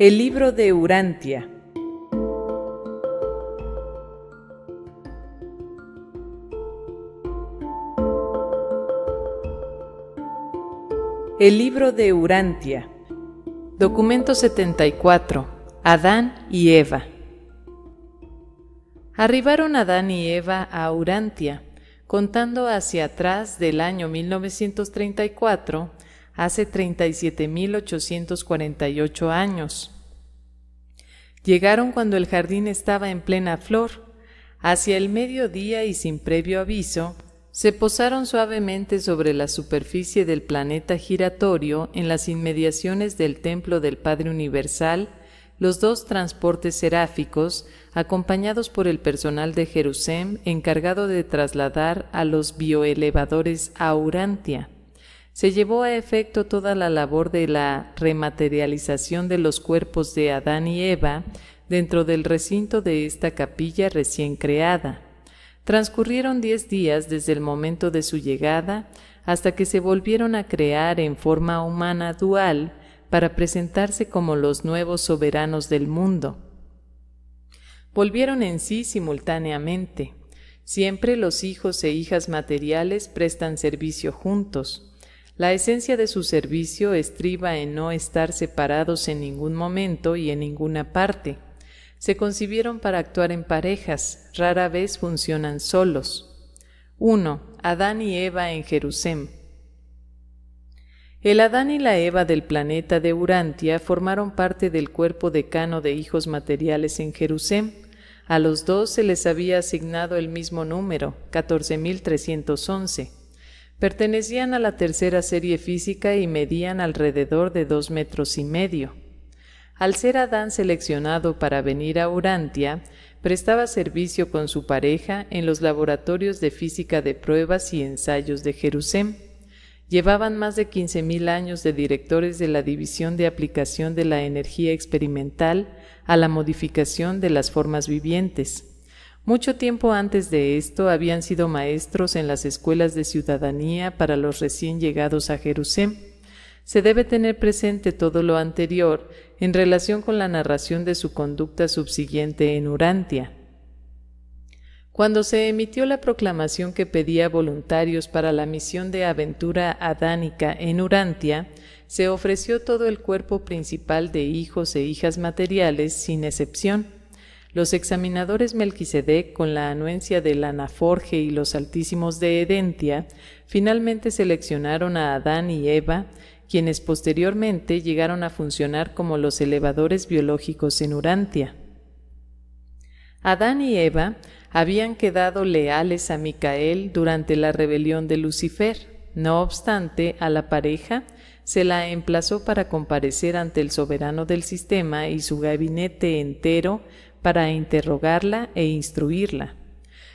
El libro de Urantia. El libro de Urantia. Documento 74. Adán y Eva. Arribaron Adán y Eva a Urantia, contando hacia atrás del año 1934 hace 37.848 años. Llegaron cuando el jardín estaba en plena flor. Hacia el mediodía y sin previo aviso, se posaron suavemente sobre la superficie del planeta giratorio en las inmediaciones del templo del Padre Universal los dos transportes seráficos, acompañados por el personal de Jerusalén encargado de trasladar a los bioelevadores a Urantia se llevó a efecto toda la labor de la rematerialización de los cuerpos de Adán y Eva dentro del recinto de esta capilla recién creada. Transcurrieron diez días desde el momento de su llegada hasta que se volvieron a crear en forma humana dual para presentarse como los nuevos soberanos del mundo. Volvieron en sí simultáneamente. Siempre los hijos e hijas materiales prestan servicio juntos. La esencia de su servicio estriba en no estar separados en ningún momento y en ninguna parte. Se concibieron para actuar en parejas, rara vez funcionan solos. 1. Adán y Eva en Jerusalén. El Adán y la Eva del planeta de Urantia formaron parte del cuerpo decano de hijos materiales en Jerusalén. A los dos se les había asignado el mismo número, 14311 Pertenecían a la tercera serie física y medían alrededor de dos metros y medio. Al ser Adán seleccionado para venir a Urantia, prestaba servicio con su pareja en los laboratorios de física de pruebas y ensayos de Jerusalén. Llevaban más de 15.000 años de directores de la División de Aplicación de la Energía Experimental a la modificación de las formas vivientes. Mucho tiempo antes de esto habían sido maestros en las escuelas de ciudadanía para los recién llegados a Jerusalén. Se debe tener presente todo lo anterior en relación con la narración de su conducta subsiguiente en Urantia. Cuando se emitió la proclamación que pedía voluntarios para la misión de aventura adánica en Urantia, se ofreció todo el cuerpo principal de hijos e hijas materiales sin excepción los examinadores Melquisedec, con la anuencia de Anaforge y los Altísimos de Edentia, finalmente seleccionaron a Adán y Eva, quienes posteriormente llegaron a funcionar como los elevadores biológicos en Urantia. Adán y Eva habían quedado leales a Micael durante la rebelión de Lucifer. No obstante, a la pareja se la emplazó para comparecer ante el soberano del sistema y su gabinete entero para interrogarla e instruirla.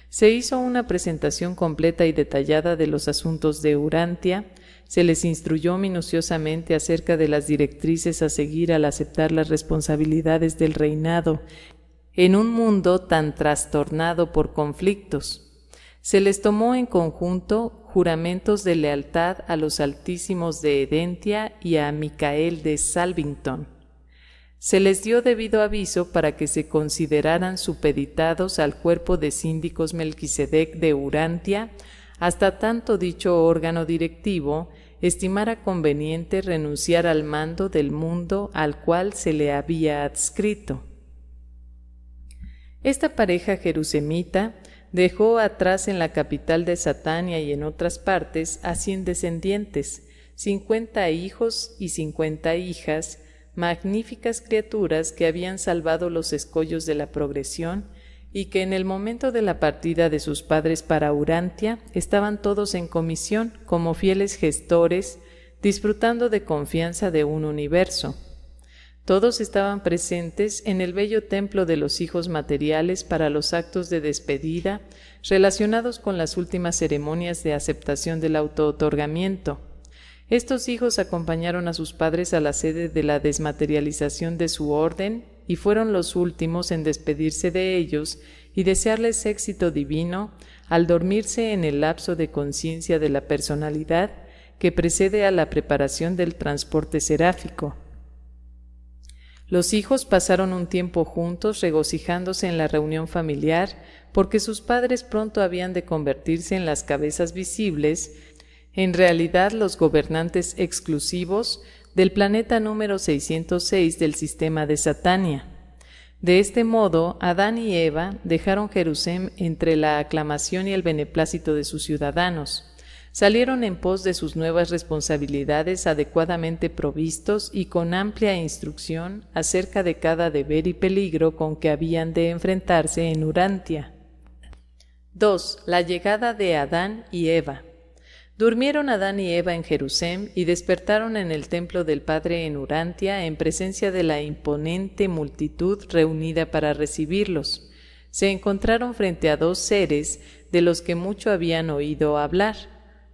Se hizo una presentación completa y detallada de los asuntos de Urantia, se les instruyó minuciosamente acerca de las directrices a seguir al aceptar las responsabilidades del reinado en un mundo tan trastornado por conflictos. Se les tomó en conjunto juramentos de lealtad a los altísimos de Edentia y a Micael de Salvington se les dio debido aviso para que se consideraran supeditados al cuerpo de síndicos Melquisedec de Urantia, hasta tanto dicho órgano directivo estimara conveniente renunciar al mando del mundo al cual se le había adscrito. Esta pareja jerusemita dejó atrás en la capital de Satania y en otras partes a cien descendientes, cincuenta hijos y cincuenta hijas, magníficas criaturas que habían salvado los escollos de la progresión y que en el momento de la partida de sus padres para Urantia estaban todos en comisión como fieles gestores, disfrutando de confianza de un universo. Todos estaban presentes en el bello templo de los hijos materiales para los actos de despedida relacionados con las últimas ceremonias de aceptación del autootorgamiento estos hijos acompañaron a sus padres a la sede de la desmaterialización de su orden y fueron los últimos en despedirse de ellos y desearles éxito divino al dormirse en el lapso de conciencia de la personalidad que precede a la preparación del transporte seráfico. Los hijos pasaron un tiempo juntos regocijándose en la reunión familiar porque sus padres pronto habían de convertirse en las cabezas visibles en realidad los gobernantes exclusivos del planeta número 606 del sistema de Satania. De este modo, Adán y Eva dejaron Jerusalén entre la aclamación y el beneplácito de sus ciudadanos. Salieron en pos de sus nuevas responsabilidades adecuadamente provistos y con amplia instrucción acerca de cada deber y peligro con que habían de enfrentarse en Urantia. 2. La llegada de Adán y Eva. Durmieron Adán y Eva en Jerusalén y despertaron en el templo del Padre en Urantia en presencia de la imponente multitud reunida para recibirlos. Se encontraron frente a dos seres de los que mucho habían oído hablar,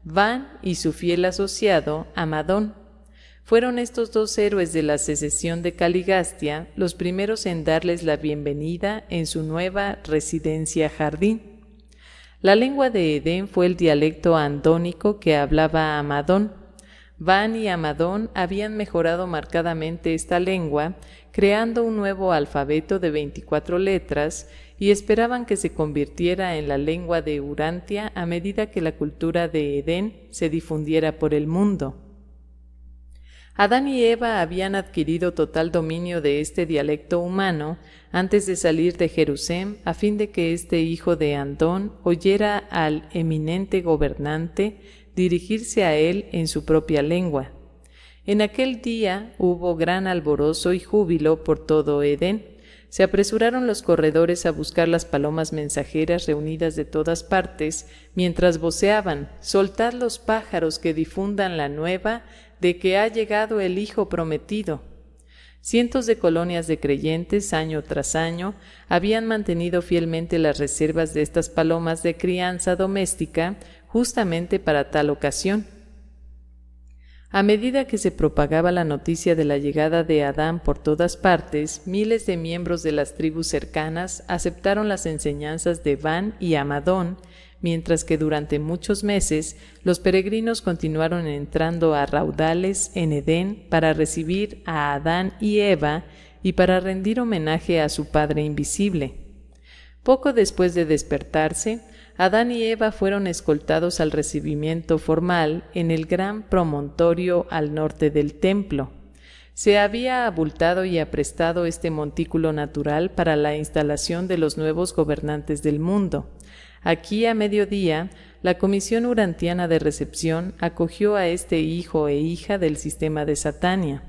Van y su fiel asociado Amadón. Fueron estos dos héroes de la secesión de Caligastia los primeros en darles la bienvenida en su nueva residencia jardín. La lengua de Edén fue el dialecto andónico que hablaba Amadón. Van y Amadón habían mejorado marcadamente esta lengua, creando un nuevo alfabeto de 24 letras y esperaban que se convirtiera en la lengua de Urantia a medida que la cultura de Edén se difundiera por el mundo. Adán y Eva habían adquirido total dominio de este dialecto humano antes de salir de Jerusalén a fin de que este hijo de Andón oyera al eminente gobernante dirigirse a él en su propia lengua. En aquel día hubo gran alborozo y júbilo por todo Edén. Se apresuraron los corredores a buscar las palomas mensajeras reunidas de todas partes, mientras voceaban Soltad los pájaros que difundan la nueva de que ha llegado el Hijo prometido. Cientos de colonias de creyentes, año tras año, habían mantenido fielmente las reservas de estas palomas de crianza doméstica justamente para tal ocasión. A medida que se propagaba la noticia de la llegada de Adán por todas partes, miles de miembros de las tribus cercanas aceptaron las enseñanzas de Van y Amadón mientras que durante muchos meses los peregrinos continuaron entrando a raudales en Edén para recibir a Adán y Eva y para rendir homenaje a su Padre invisible. Poco después de despertarse, Adán y Eva fueron escoltados al recibimiento formal en el gran promontorio al norte del templo. Se había abultado y aprestado este montículo natural para la instalación de los nuevos gobernantes del mundo, Aquí a mediodía, la Comisión Urantiana de Recepción acogió a este hijo e hija del sistema de Satania.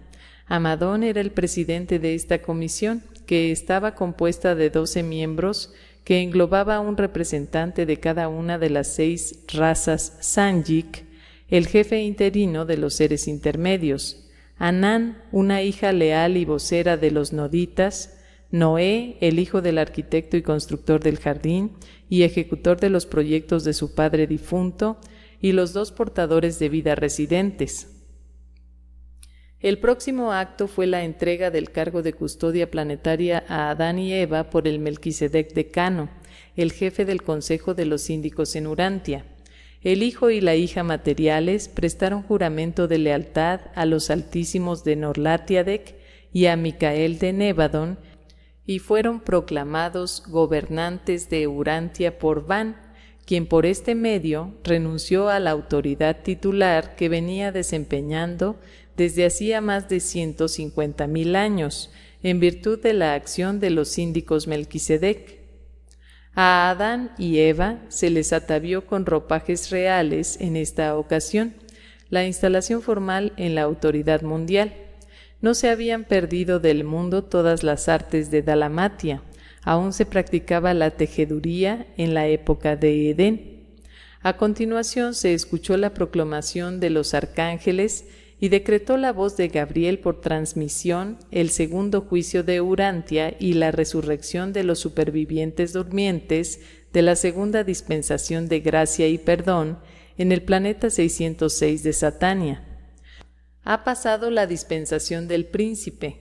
Amadón era el presidente de esta comisión, que estaba compuesta de doce miembros, que englobaba un representante de cada una de las seis razas Sanjik, el jefe interino de los seres intermedios, Anán, una hija leal y vocera de los noditas, Noé, el hijo del arquitecto y constructor del jardín, y ejecutor de los proyectos de su padre difunto, y los dos portadores de vida residentes. El próximo acto fue la entrega del cargo de custodia planetaria a Adán y Eva por el Melquisedec de Cano, el jefe del Consejo de los Síndicos en Urantia. El hijo y la hija materiales prestaron juramento de lealtad a los altísimos de Norlatiadec y a Micael de Nevadon, y fueron proclamados gobernantes de Urantia por Van, quien por este medio renunció a la autoridad titular que venía desempeñando desde hacía más de cincuenta mil años, en virtud de la acción de los síndicos Melquisedec. A Adán y Eva se les atavió con ropajes reales en esta ocasión, la instalación formal en la autoridad mundial. No se habían perdido del mundo todas las artes de Dalamatia, aún se practicaba la tejeduría en la época de Edén. A continuación se escuchó la proclamación de los arcángeles y decretó la voz de Gabriel por transmisión el segundo juicio de Urantia y la resurrección de los supervivientes durmientes de la segunda dispensación de gracia y perdón en el planeta 606 de Satania ha pasado la dispensación del príncipe.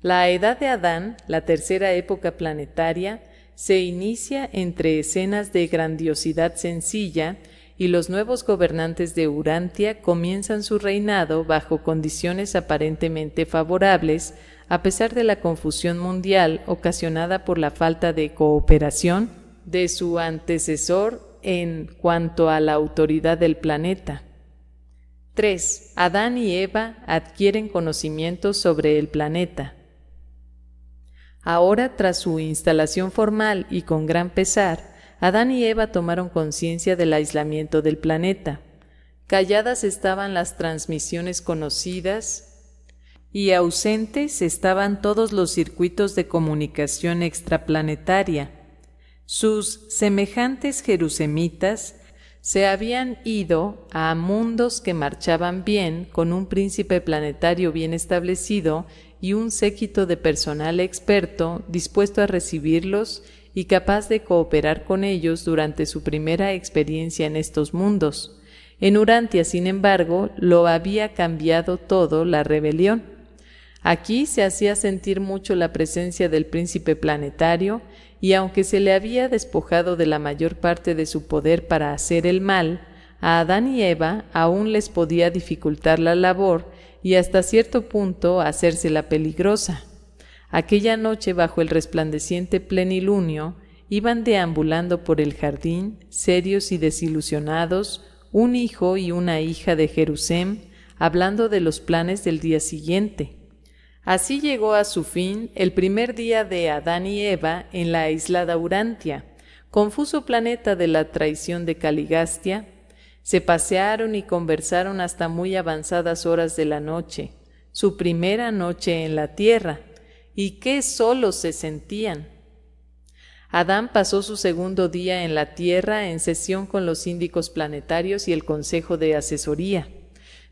La edad de Adán, la tercera época planetaria, se inicia entre escenas de grandiosidad sencilla y los nuevos gobernantes de Urantia comienzan su reinado bajo condiciones aparentemente favorables, a pesar de la confusión mundial ocasionada por la falta de cooperación de su antecesor en cuanto a la autoridad del planeta. 3. Adán y Eva adquieren conocimientos sobre el planeta. Ahora, tras su instalación formal y con gran pesar, Adán y Eva tomaron conciencia del aislamiento del planeta. Calladas estaban las transmisiones conocidas y ausentes estaban todos los circuitos de comunicación extraplanetaria. Sus semejantes jerusemitas se habían ido a mundos que marchaban bien, con un príncipe planetario bien establecido y un séquito de personal experto dispuesto a recibirlos y capaz de cooperar con ellos durante su primera experiencia en estos mundos. En Urantia, sin embargo, lo había cambiado todo la rebelión. Aquí se hacía sentir mucho la presencia del príncipe planetario y aunque se le había despojado de la mayor parte de su poder para hacer el mal, a Adán y Eva aún les podía dificultar la labor y hasta cierto punto hacérsela peligrosa. Aquella noche bajo el resplandeciente plenilunio iban deambulando por el jardín, serios y desilusionados, un hijo y una hija de Jerusalén, hablando de los planes del día siguiente. Así llegó a su fin el primer día de Adán y Eva en la isla de confuso planeta de la traición de Caligastia. Se pasearon y conversaron hasta muy avanzadas horas de la noche, su primera noche en la tierra, y qué solos se sentían. Adán pasó su segundo día en la tierra en sesión con los síndicos planetarios y el Consejo de Asesoría.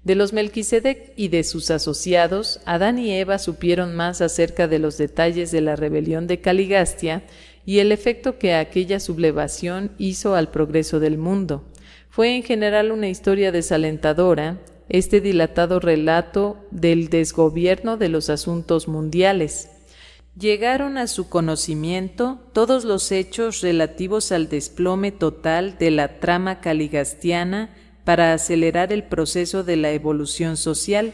De los Melquisedec y de sus asociados, Adán y Eva supieron más acerca de los detalles de la rebelión de Caligastia y el efecto que aquella sublevación hizo al progreso del mundo. Fue en general una historia desalentadora, este dilatado relato del desgobierno de los asuntos mundiales. Llegaron a su conocimiento todos los hechos relativos al desplome total de la trama caligastiana para acelerar el proceso de la evolución social.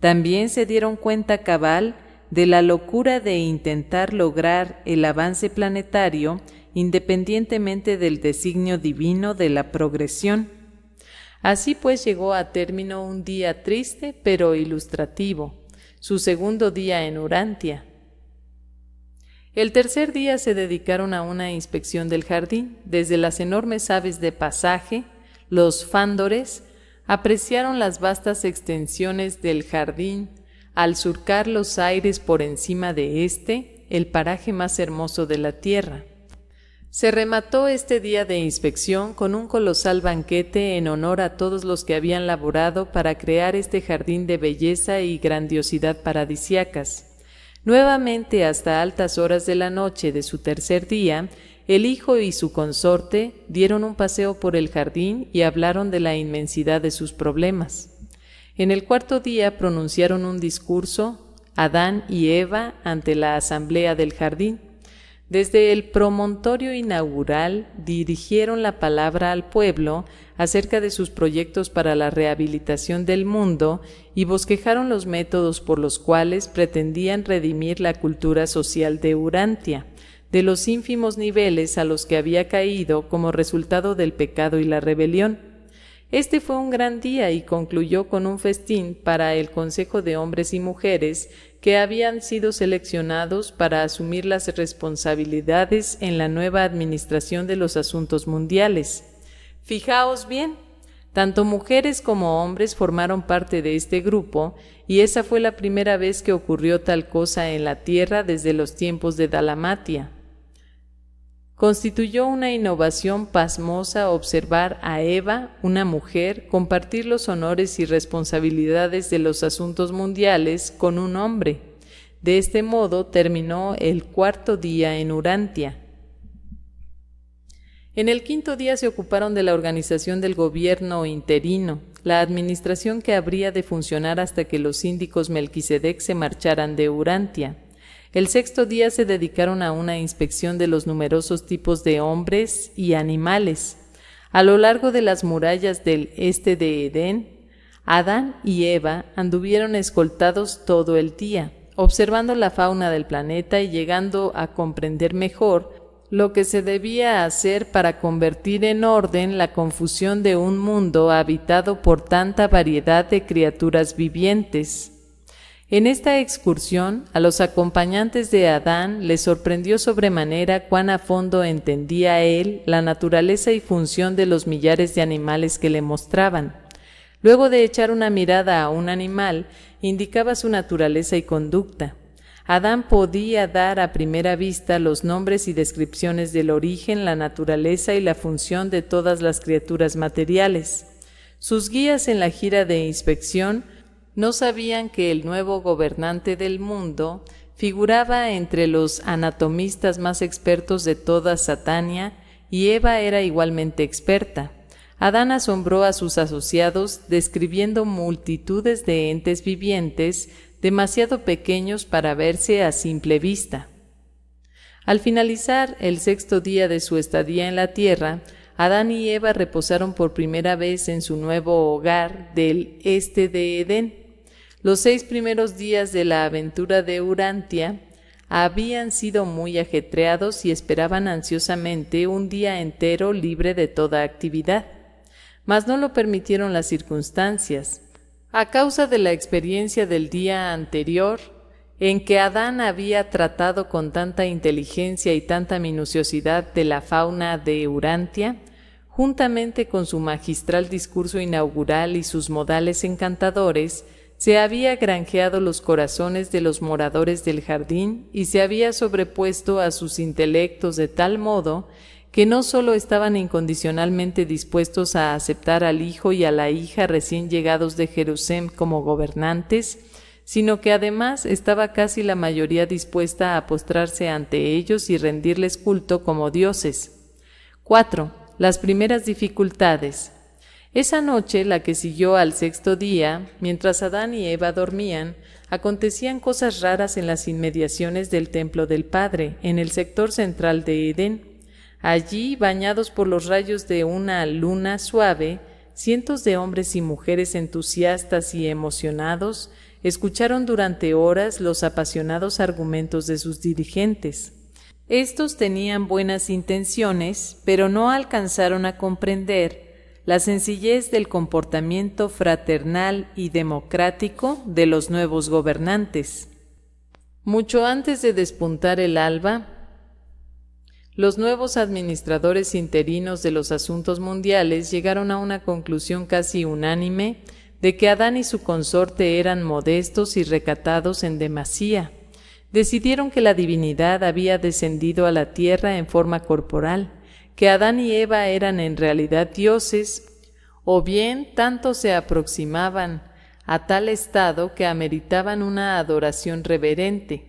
También se dieron cuenta cabal de la locura de intentar lograr el avance planetario independientemente del designio divino de la progresión. Así pues llegó a término un día triste pero ilustrativo, su segundo día en Urantia. El tercer día se dedicaron a una inspección del jardín, desde las enormes aves de pasaje los fándores apreciaron las vastas extensiones del jardín al surcar los aires por encima de este el paraje más hermoso de la tierra. Se remató este día de inspección con un colosal banquete en honor a todos los que habían laborado para crear este jardín de belleza y grandiosidad paradisiacas. Nuevamente hasta altas horas de la noche de su tercer día, el hijo y su consorte dieron un paseo por el jardín y hablaron de la inmensidad de sus problemas. En el cuarto día pronunciaron un discurso, Adán y Eva, ante la asamblea del jardín. Desde el promontorio inaugural dirigieron la palabra al pueblo acerca de sus proyectos para la rehabilitación del mundo y bosquejaron los métodos por los cuales pretendían redimir la cultura social de Urantia de los ínfimos niveles a los que había caído como resultado del pecado y la rebelión. Este fue un gran día y concluyó con un festín para el Consejo de Hombres y Mujeres que habían sido seleccionados para asumir las responsabilidades en la nueva Administración de los Asuntos Mundiales. Fijaos bien, tanto mujeres como hombres formaron parte de este grupo, y esa fue la primera vez que ocurrió tal cosa en la Tierra desde los tiempos de Dalamatia. Constituyó una innovación pasmosa observar a Eva, una mujer, compartir los honores y responsabilidades de los asuntos mundiales con un hombre. De este modo terminó el cuarto día en Urantia. En el quinto día se ocuparon de la organización del gobierno interino, la administración que habría de funcionar hasta que los síndicos Melquisedec se marcharan de Urantia. El sexto día se dedicaron a una inspección de los numerosos tipos de hombres y animales. A lo largo de las murallas del este de Edén, Adán y Eva anduvieron escoltados todo el día, observando la fauna del planeta y llegando a comprender mejor lo que se debía hacer para convertir en orden la confusión de un mundo habitado por tanta variedad de criaturas vivientes. En esta excursión a los acompañantes de Adán les sorprendió sobremanera cuán a fondo entendía él la naturaleza y función de los millares de animales que le mostraban. Luego de echar una mirada a un animal, indicaba su naturaleza y conducta. Adán podía dar a primera vista los nombres y descripciones del origen, la naturaleza y la función de todas las criaturas materiales. Sus guías en la gira de inspección no sabían que el nuevo gobernante del mundo figuraba entre los anatomistas más expertos de toda Satania y Eva era igualmente experta. Adán asombró a sus asociados describiendo multitudes de entes vivientes demasiado pequeños para verse a simple vista. Al finalizar el sexto día de su estadía en la tierra, Adán y Eva reposaron por primera vez en su nuevo hogar del este de Edén. Los seis primeros días de la aventura de Urantia habían sido muy ajetreados y esperaban ansiosamente un día entero libre de toda actividad, mas no lo permitieron las circunstancias. A causa de la experiencia del día anterior, en que Adán había tratado con tanta inteligencia y tanta minuciosidad de la fauna de Urantia, juntamente con su magistral discurso inaugural y sus modales encantadores, se había granjeado los corazones de los moradores del jardín y se había sobrepuesto a sus intelectos de tal modo que no sólo estaban incondicionalmente dispuestos a aceptar al hijo y a la hija recién llegados de Jerusalén como gobernantes, sino que además estaba casi la mayoría dispuesta a postrarse ante ellos y rendirles culto como dioses. 4. Las primeras dificultades. Esa noche, la que siguió al sexto día, mientras Adán y Eva dormían, acontecían cosas raras en las inmediaciones del templo del Padre, en el sector central de Edén. Allí, bañados por los rayos de una luna suave, cientos de hombres y mujeres entusiastas y emocionados escucharon durante horas los apasionados argumentos de sus dirigentes. Estos tenían buenas intenciones, pero no alcanzaron a comprender la sencillez del comportamiento fraternal y democrático de los nuevos gobernantes. Mucho antes de despuntar el alba, los nuevos administradores interinos de los asuntos mundiales llegaron a una conclusión casi unánime de que Adán y su consorte eran modestos y recatados en demasía. Decidieron que la divinidad había descendido a la tierra en forma corporal, que Adán y Eva eran en realidad dioses, o bien tanto se aproximaban a tal estado que ameritaban una adoración reverente.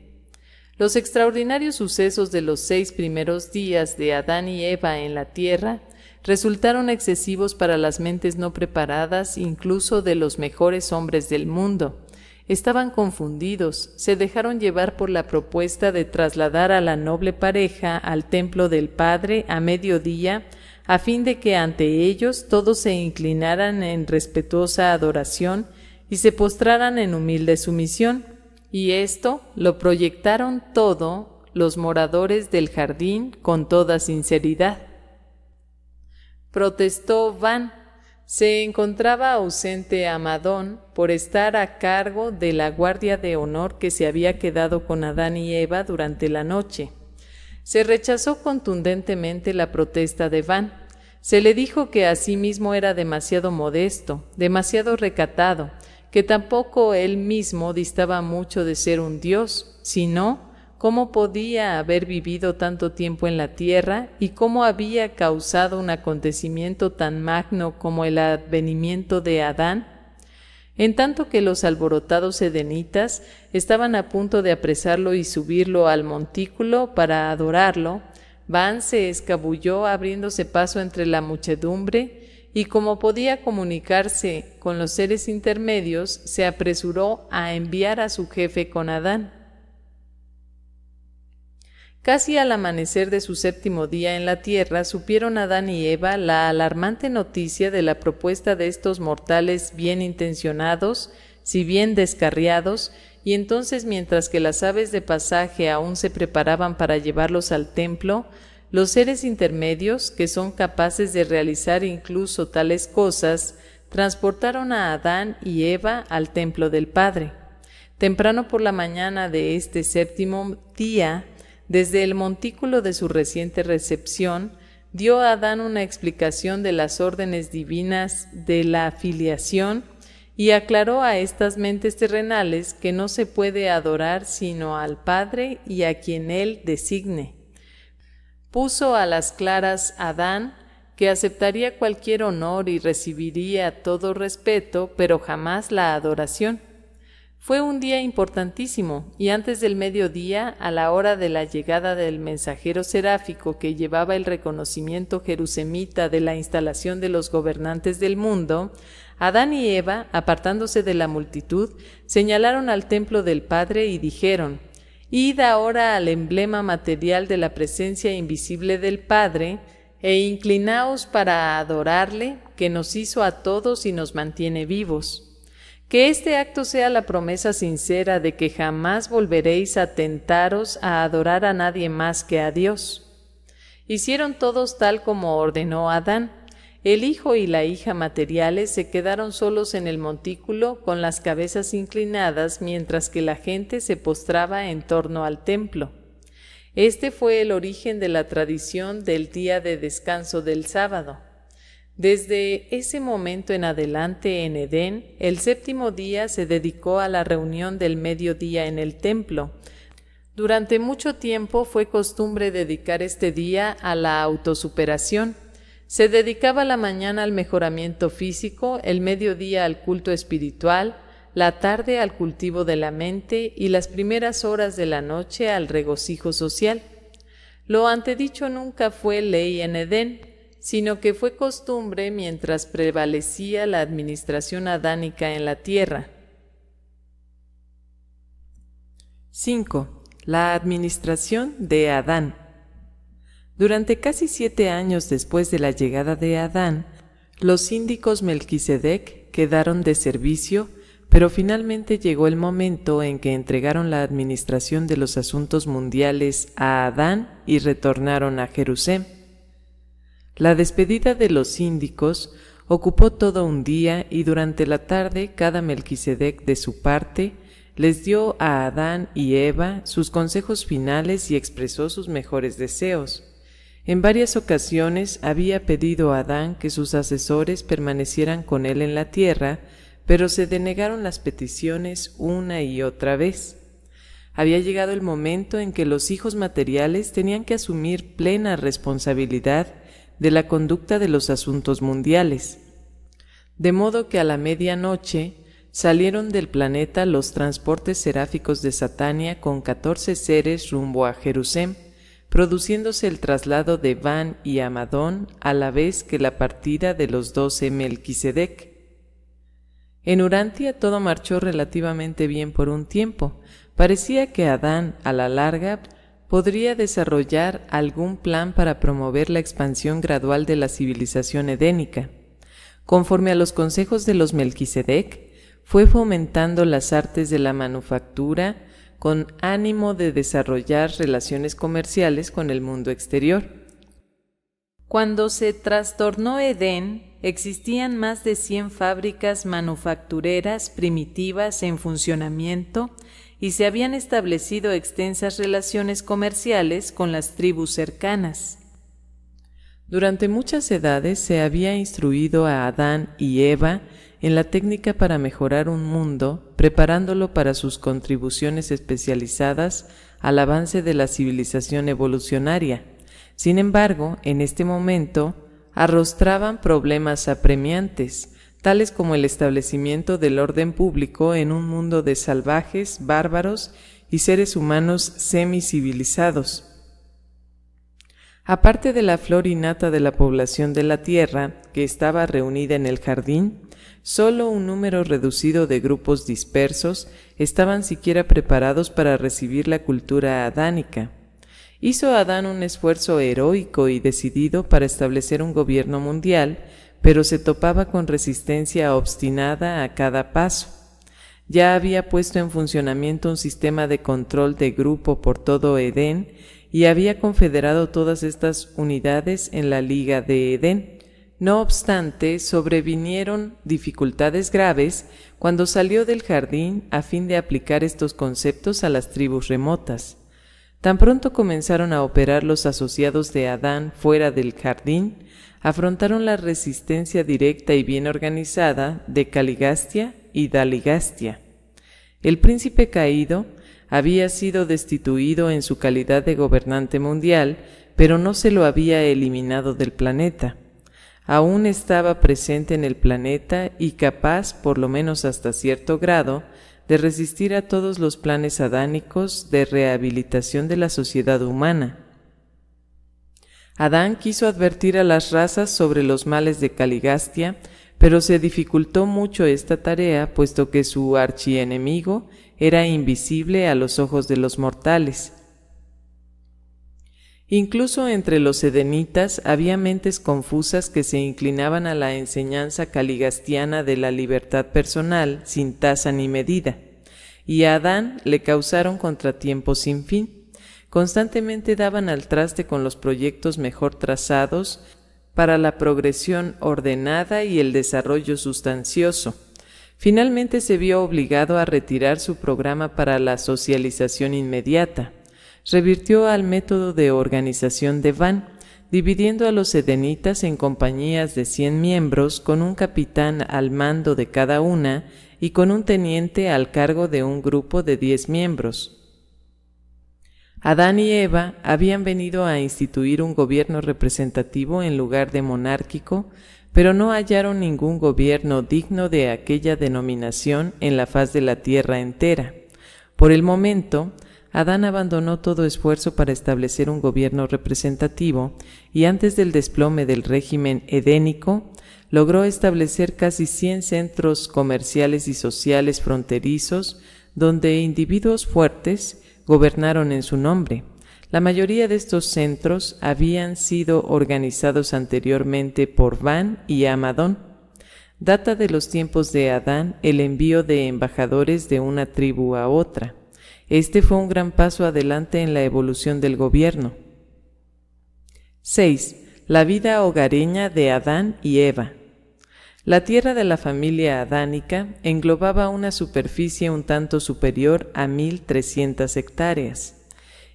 Los extraordinarios sucesos de los seis primeros días de Adán y Eva en la tierra resultaron excesivos para las mentes no preparadas incluso de los mejores hombres del mundo. Estaban confundidos, se dejaron llevar por la propuesta de trasladar a la noble pareja al templo del Padre a mediodía, a fin de que ante ellos todos se inclinaran en respetuosa adoración y se postraran en humilde sumisión. Y esto lo proyectaron todo los moradores del jardín con toda sinceridad. Protestó Van se encontraba ausente a Amadón por estar a cargo de la guardia de honor que se había quedado con Adán y Eva durante la noche. Se rechazó contundentemente la protesta de Van. Se le dijo que a sí mismo era demasiado modesto, demasiado recatado, que tampoco él mismo distaba mucho de ser un dios, sino cómo podía haber vivido tanto tiempo en la tierra y cómo había causado un acontecimiento tan magno como el advenimiento de Adán, en tanto que los alborotados edenitas estaban a punto de apresarlo y subirlo al montículo para adorarlo, Van se escabulló abriéndose paso entre la muchedumbre y como podía comunicarse con los seres intermedios, se apresuró a enviar a su jefe con Adán. Casi al amanecer de su séptimo día en la tierra supieron Adán y Eva la alarmante noticia de la propuesta de estos mortales bien intencionados, si bien descarriados, y entonces mientras que las aves de pasaje aún se preparaban para llevarlos al templo, los seres intermedios, que son capaces de realizar incluso tales cosas, transportaron a Adán y Eva al templo del Padre. Temprano por la mañana de este séptimo día, desde el montículo de su reciente recepción, dio a Adán una explicación de las órdenes divinas de la afiliación y aclaró a estas mentes terrenales que no se puede adorar sino al Padre y a quien Él designe. Puso a las claras Adán que aceptaría cualquier honor y recibiría todo respeto, pero jamás la adoración. Fue un día importantísimo, y antes del mediodía, a la hora de la llegada del mensajero seráfico que llevaba el reconocimiento jerusemita de la instalación de los gobernantes del mundo, Adán y Eva, apartándose de la multitud, señalaron al templo del Padre y dijeron, Id ahora al emblema material de la presencia invisible del Padre, e inclinaos para adorarle, que nos hizo a todos y nos mantiene vivos. Que este acto sea la promesa sincera de que jamás volveréis a tentaros a adorar a nadie más que a Dios. Hicieron todos tal como ordenó Adán. El hijo y la hija materiales se quedaron solos en el montículo con las cabezas inclinadas mientras que la gente se postraba en torno al templo. Este fue el origen de la tradición del día de descanso del sábado. Desde ese momento en adelante en Edén, el séptimo día se dedicó a la reunión del mediodía en el templo. Durante mucho tiempo fue costumbre dedicar este día a la autosuperación. Se dedicaba la mañana al mejoramiento físico, el mediodía al culto espiritual, la tarde al cultivo de la mente y las primeras horas de la noche al regocijo social. Lo antedicho nunca fue ley en Edén, sino que fue costumbre mientras prevalecía la administración adánica en la tierra. 5. La administración de Adán. Durante casi siete años después de la llegada de Adán, los síndicos Melquisedec quedaron de servicio, pero finalmente llegó el momento en que entregaron la administración de los asuntos mundiales a Adán y retornaron a Jerusalén. La despedida de los síndicos ocupó todo un día y durante la tarde cada Melquisedec de su parte les dio a Adán y Eva sus consejos finales y expresó sus mejores deseos. En varias ocasiones había pedido a Adán que sus asesores permanecieran con él en la tierra, pero se denegaron las peticiones una y otra vez. Había llegado el momento en que los hijos materiales tenían que asumir plena responsabilidad de la conducta de los asuntos mundiales. De modo que a la medianoche salieron del planeta los transportes seráficos de Satania con catorce seres rumbo a Jerusalén, produciéndose el traslado de Van y Amadón a la vez que la partida de los doce Melquisedec. En Urantia todo marchó relativamente bien por un tiempo. Parecía que Adán, a la larga, podría desarrollar algún plan para promover la expansión gradual de la civilización edénica. Conforme a los consejos de los Melquisedec, fue fomentando las artes de la manufactura con ánimo de desarrollar relaciones comerciales con el mundo exterior. Cuando se trastornó Edén, existían más de 100 fábricas manufactureras primitivas en funcionamiento y se habían establecido extensas relaciones comerciales con las tribus cercanas. Durante muchas edades se había instruido a Adán y Eva en la técnica para mejorar un mundo, preparándolo para sus contribuciones especializadas al avance de la civilización evolucionaria. Sin embargo, en este momento, arrostraban problemas apremiantes, tales como el establecimiento del orden público en un mundo de salvajes, bárbaros y seres humanos semicivilizados. Aparte de la flor innata de la población de la Tierra, que estaba reunida en el jardín, solo un número reducido de grupos dispersos estaban siquiera preparados para recibir la cultura adánica. Hizo Adán un esfuerzo heroico y decidido para establecer un gobierno mundial pero se topaba con resistencia obstinada a cada paso. Ya había puesto en funcionamiento un sistema de control de grupo por todo Edén y había confederado todas estas unidades en la Liga de Edén. No obstante, sobrevinieron dificultades graves cuando salió del jardín a fin de aplicar estos conceptos a las tribus remotas. Tan pronto comenzaron a operar los asociados de Adán fuera del jardín, afrontaron la resistencia directa y bien organizada de Caligastia y Daligastia. El príncipe caído había sido destituido en su calidad de gobernante mundial, pero no se lo había eliminado del planeta. Aún estaba presente en el planeta y capaz, por lo menos hasta cierto grado, de resistir a todos los planes adánicos de rehabilitación de la sociedad humana, Adán quiso advertir a las razas sobre los males de Caligastia, pero se dificultó mucho esta tarea, puesto que su archienemigo era invisible a los ojos de los mortales. Incluso entre los edenitas había mentes confusas que se inclinaban a la enseñanza caligastiana de la libertad personal sin tasa ni medida, y a Adán le causaron contratiempos sin fin constantemente daban al traste con los proyectos mejor trazados para la progresión ordenada y el desarrollo sustancioso. Finalmente se vio obligado a retirar su programa para la socialización inmediata. Revirtió al método de organización de Van, dividiendo a los edenitas en compañías de 100 miembros con un capitán al mando de cada una y con un teniente al cargo de un grupo de 10 miembros. Adán y Eva habían venido a instituir un gobierno representativo en lugar de monárquico, pero no hallaron ningún gobierno digno de aquella denominación en la faz de la tierra entera. Por el momento, Adán abandonó todo esfuerzo para establecer un gobierno representativo y antes del desplome del régimen edénico, logró establecer casi 100 centros comerciales y sociales fronterizos donde individuos fuertes gobernaron en su nombre. La mayoría de estos centros habían sido organizados anteriormente por Van y Amadón. Data de los tiempos de Adán el envío de embajadores de una tribu a otra. Este fue un gran paso adelante en la evolución del gobierno. 6. La vida hogareña de Adán y Eva. La tierra de la familia adánica englobaba una superficie un tanto superior a 1.300 hectáreas.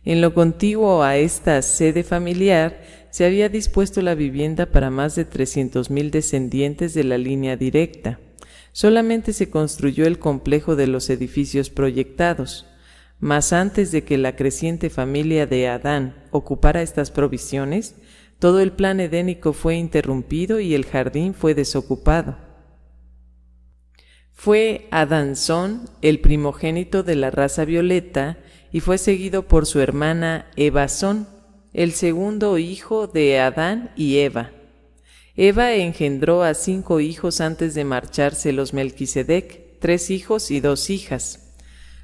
En lo contiguo a esta sede familiar se había dispuesto la vivienda para más de 300.000 descendientes de la línea directa. Solamente se construyó el complejo de los edificios proyectados. Mas antes de que la creciente familia de Adán ocupara estas provisiones, todo el plan edénico fue interrumpido y el jardín fue desocupado. Fue Adanzón el primogénito de la raza violeta y fue seguido por su hermana Evasón, el segundo hijo de Adán y Eva. Eva engendró a cinco hijos antes de marcharse los Melquisedec, tres hijos y dos hijas.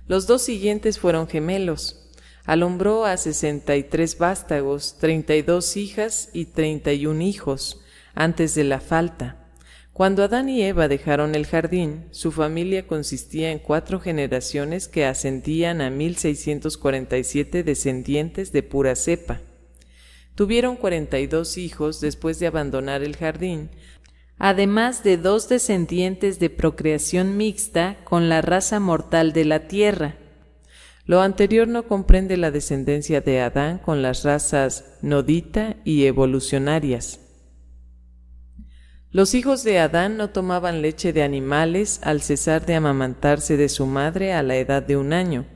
Los dos siguientes fueron gemelos alumbró a sesenta y tres vástagos, treinta y dos hijas y treinta y un hijos, antes de la falta. Cuando Adán y Eva dejaron el jardín, su familia consistía en cuatro generaciones que ascendían a 1647 descendientes de pura cepa. Tuvieron dos hijos después de abandonar el jardín, además de dos descendientes de procreación mixta con la raza mortal de la tierra, lo anterior no comprende la descendencia de Adán con las razas nodita y evolucionarias. Los hijos de Adán no tomaban leche de animales al cesar de amamantarse de su madre a la edad de un año.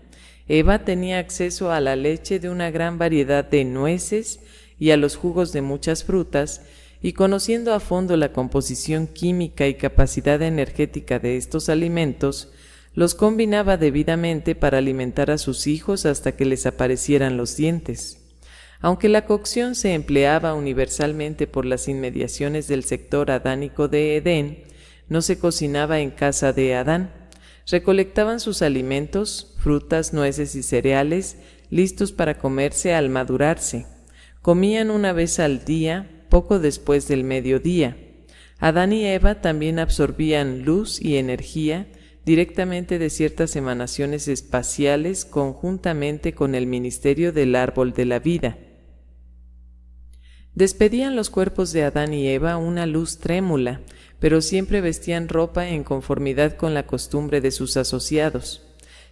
Eva tenía acceso a la leche de una gran variedad de nueces y a los jugos de muchas frutas, y conociendo a fondo la composición química y capacidad energética de estos alimentos, los combinaba debidamente para alimentar a sus hijos hasta que les aparecieran los dientes. Aunque la cocción se empleaba universalmente por las inmediaciones del sector adánico de Edén, no se cocinaba en casa de Adán. Recolectaban sus alimentos, frutas, nueces y cereales, listos para comerse al madurarse. Comían una vez al día, poco después del mediodía. Adán y Eva también absorbían luz y energía, directamente de ciertas emanaciones espaciales conjuntamente con el ministerio del árbol de la vida. Despedían los cuerpos de Adán y Eva una luz trémula, pero siempre vestían ropa en conformidad con la costumbre de sus asociados.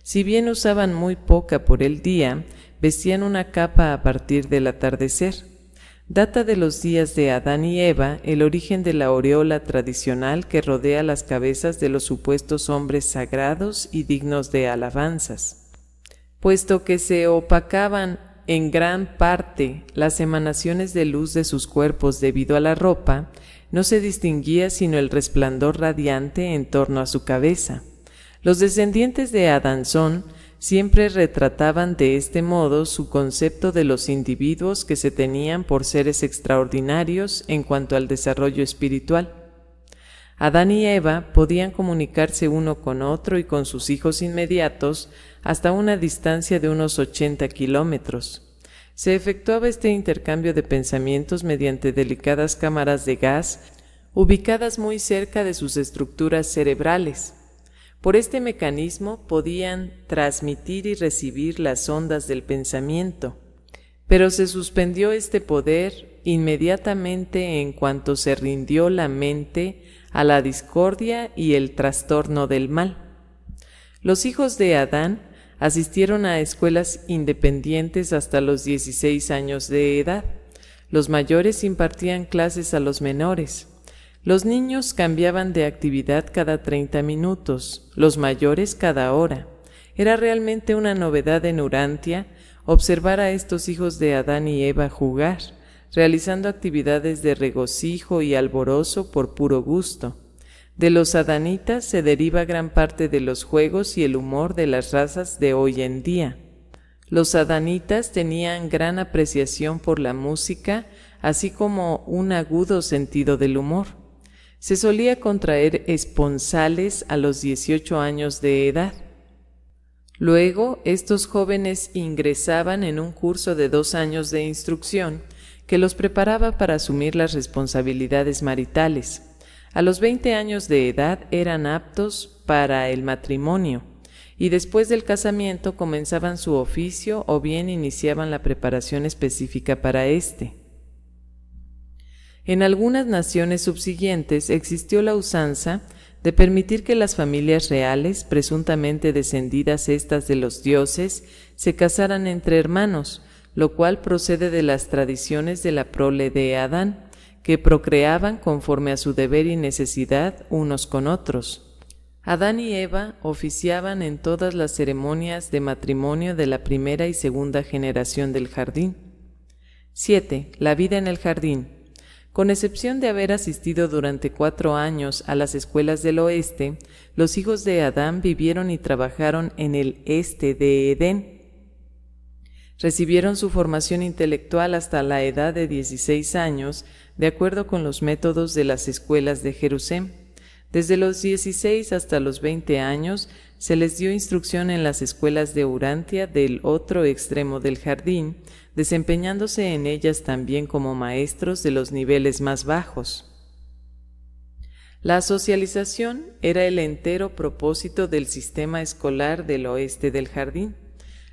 Si bien usaban muy poca por el día, vestían una capa a partir del atardecer. Data de los días de Adán y Eva el origen de la aureola tradicional que rodea las cabezas de los supuestos hombres sagrados y dignos de alabanzas, puesto que se opacaban en gran parte las emanaciones de luz de sus cuerpos debido a la ropa, no se distinguía sino el resplandor radiante en torno a su cabeza. Los descendientes de Adán son siempre retrataban de este modo su concepto de los individuos que se tenían por seres extraordinarios en cuanto al desarrollo espiritual. Adán y Eva podían comunicarse uno con otro y con sus hijos inmediatos hasta una distancia de unos 80 kilómetros. Se efectuaba este intercambio de pensamientos mediante delicadas cámaras de gas ubicadas muy cerca de sus estructuras cerebrales. Por este mecanismo podían transmitir y recibir las ondas del pensamiento, pero se suspendió este poder inmediatamente en cuanto se rindió la mente a la discordia y el trastorno del mal. Los hijos de Adán asistieron a escuelas independientes hasta los 16 años de edad. Los mayores impartían clases a los menores. Los niños cambiaban de actividad cada 30 minutos, los mayores cada hora. Era realmente una novedad en Urantia observar a estos hijos de Adán y Eva jugar, realizando actividades de regocijo y alboroso por puro gusto. De los adanitas se deriva gran parte de los juegos y el humor de las razas de hoy en día. Los adanitas tenían gran apreciación por la música, así como un agudo sentido del humor. Se solía contraer esponsales a los 18 años de edad. Luego, estos jóvenes ingresaban en un curso de dos años de instrucción que los preparaba para asumir las responsabilidades maritales. A los 20 años de edad eran aptos para el matrimonio y después del casamiento comenzaban su oficio o bien iniciaban la preparación específica para éste. En algunas naciones subsiguientes existió la usanza de permitir que las familias reales, presuntamente descendidas estas de los dioses, se casaran entre hermanos, lo cual procede de las tradiciones de la prole de Adán, que procreaban conforme a su deber y necesidad unos con otros. Adán y Eva oficiaban en todas las ceremonias de matrimonio de la primera y segunda generación del jardín. 7. La vida en el jardín. Con excepción de haber asistido durante cuatro años a las escuelas del oeste, los hijos de Adán vivieron y trabajaron en el este de Edén. Recibieron su formación intelectual hasta la edad de 16 años, de acuerdo con los métodos de las escuelas de Jerusalén. Desde los 16 hasta los 20 años se les dio instrucción en las escuelas de Urantia del otro extremo del jardín, desempeñándose en ellas también como maestros de los niveles más bajos. La socialización era el entero propósito del sistema escolar del oeste del jardín.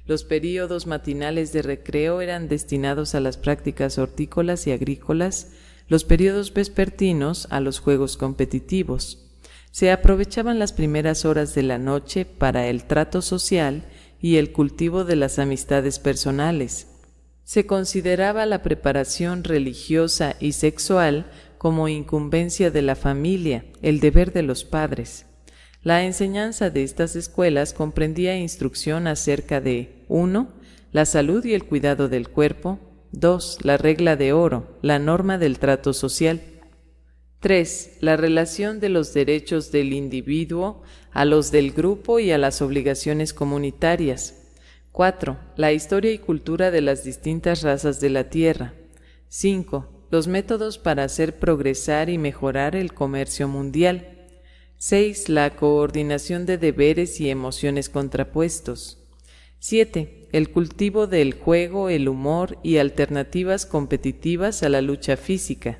Los períodos matinales de recreo eran destinados a las prácticas hortícolas y agrícolas, los periodos vespertinos a los juegos competitivos. Se aprovechaban las primeras horas de la noche para el trato social y el cultivo de las amistades personales se consideraba la preparación religiosa y sexual como incumbencia de la familia, el deber de los padres. La enseñanza de estas escuelas comprendía instrucción acerca de 1. La salud y el cuidado del cuerpo, 2. La regla de oro, la norma del trato social, 3. La relación de los derechos del individuo a los del grupo y a las obligaciones comunitarias. 4. La historia y cultura de las distintas razas de la Tierra. 5. Los métodos para hacer progresar y mejorar el comercio mundial. 6. La coordinación de deberes y emociones contrapuestos. 7. El cultivo del juego, el humor y alternativas competitivas a la lucha física.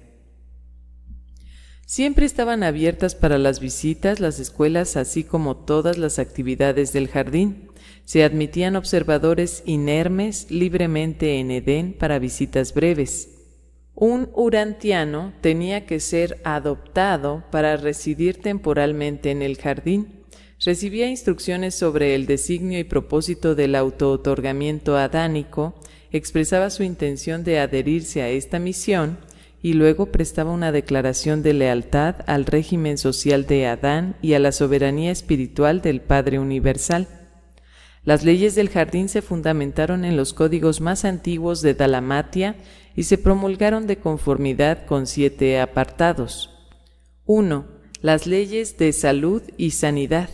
Siempre estaban abiertas para las visitas las escuelas así como todas las actividades del jardín se admitían observadores inermes libremente en Edén para visitas breves. Un urantiano tenía que ser adoptado para residir temporalmente en el jardín. Recibía instrucciones sobre el designio y propósito del autootorgamiento adánico, expresaba su intención de adherirse a esta misión y luego prestaba una declaración de lealtad al régimen social de Adán y a la soberanía espiritual del Padre Universal. Las leyes del jardín se fundamentaron en los códigos más antiguos de Dalamatia y se promulgaron de conformidad con siete apartados. 1. Las leyes de salud y sanidad.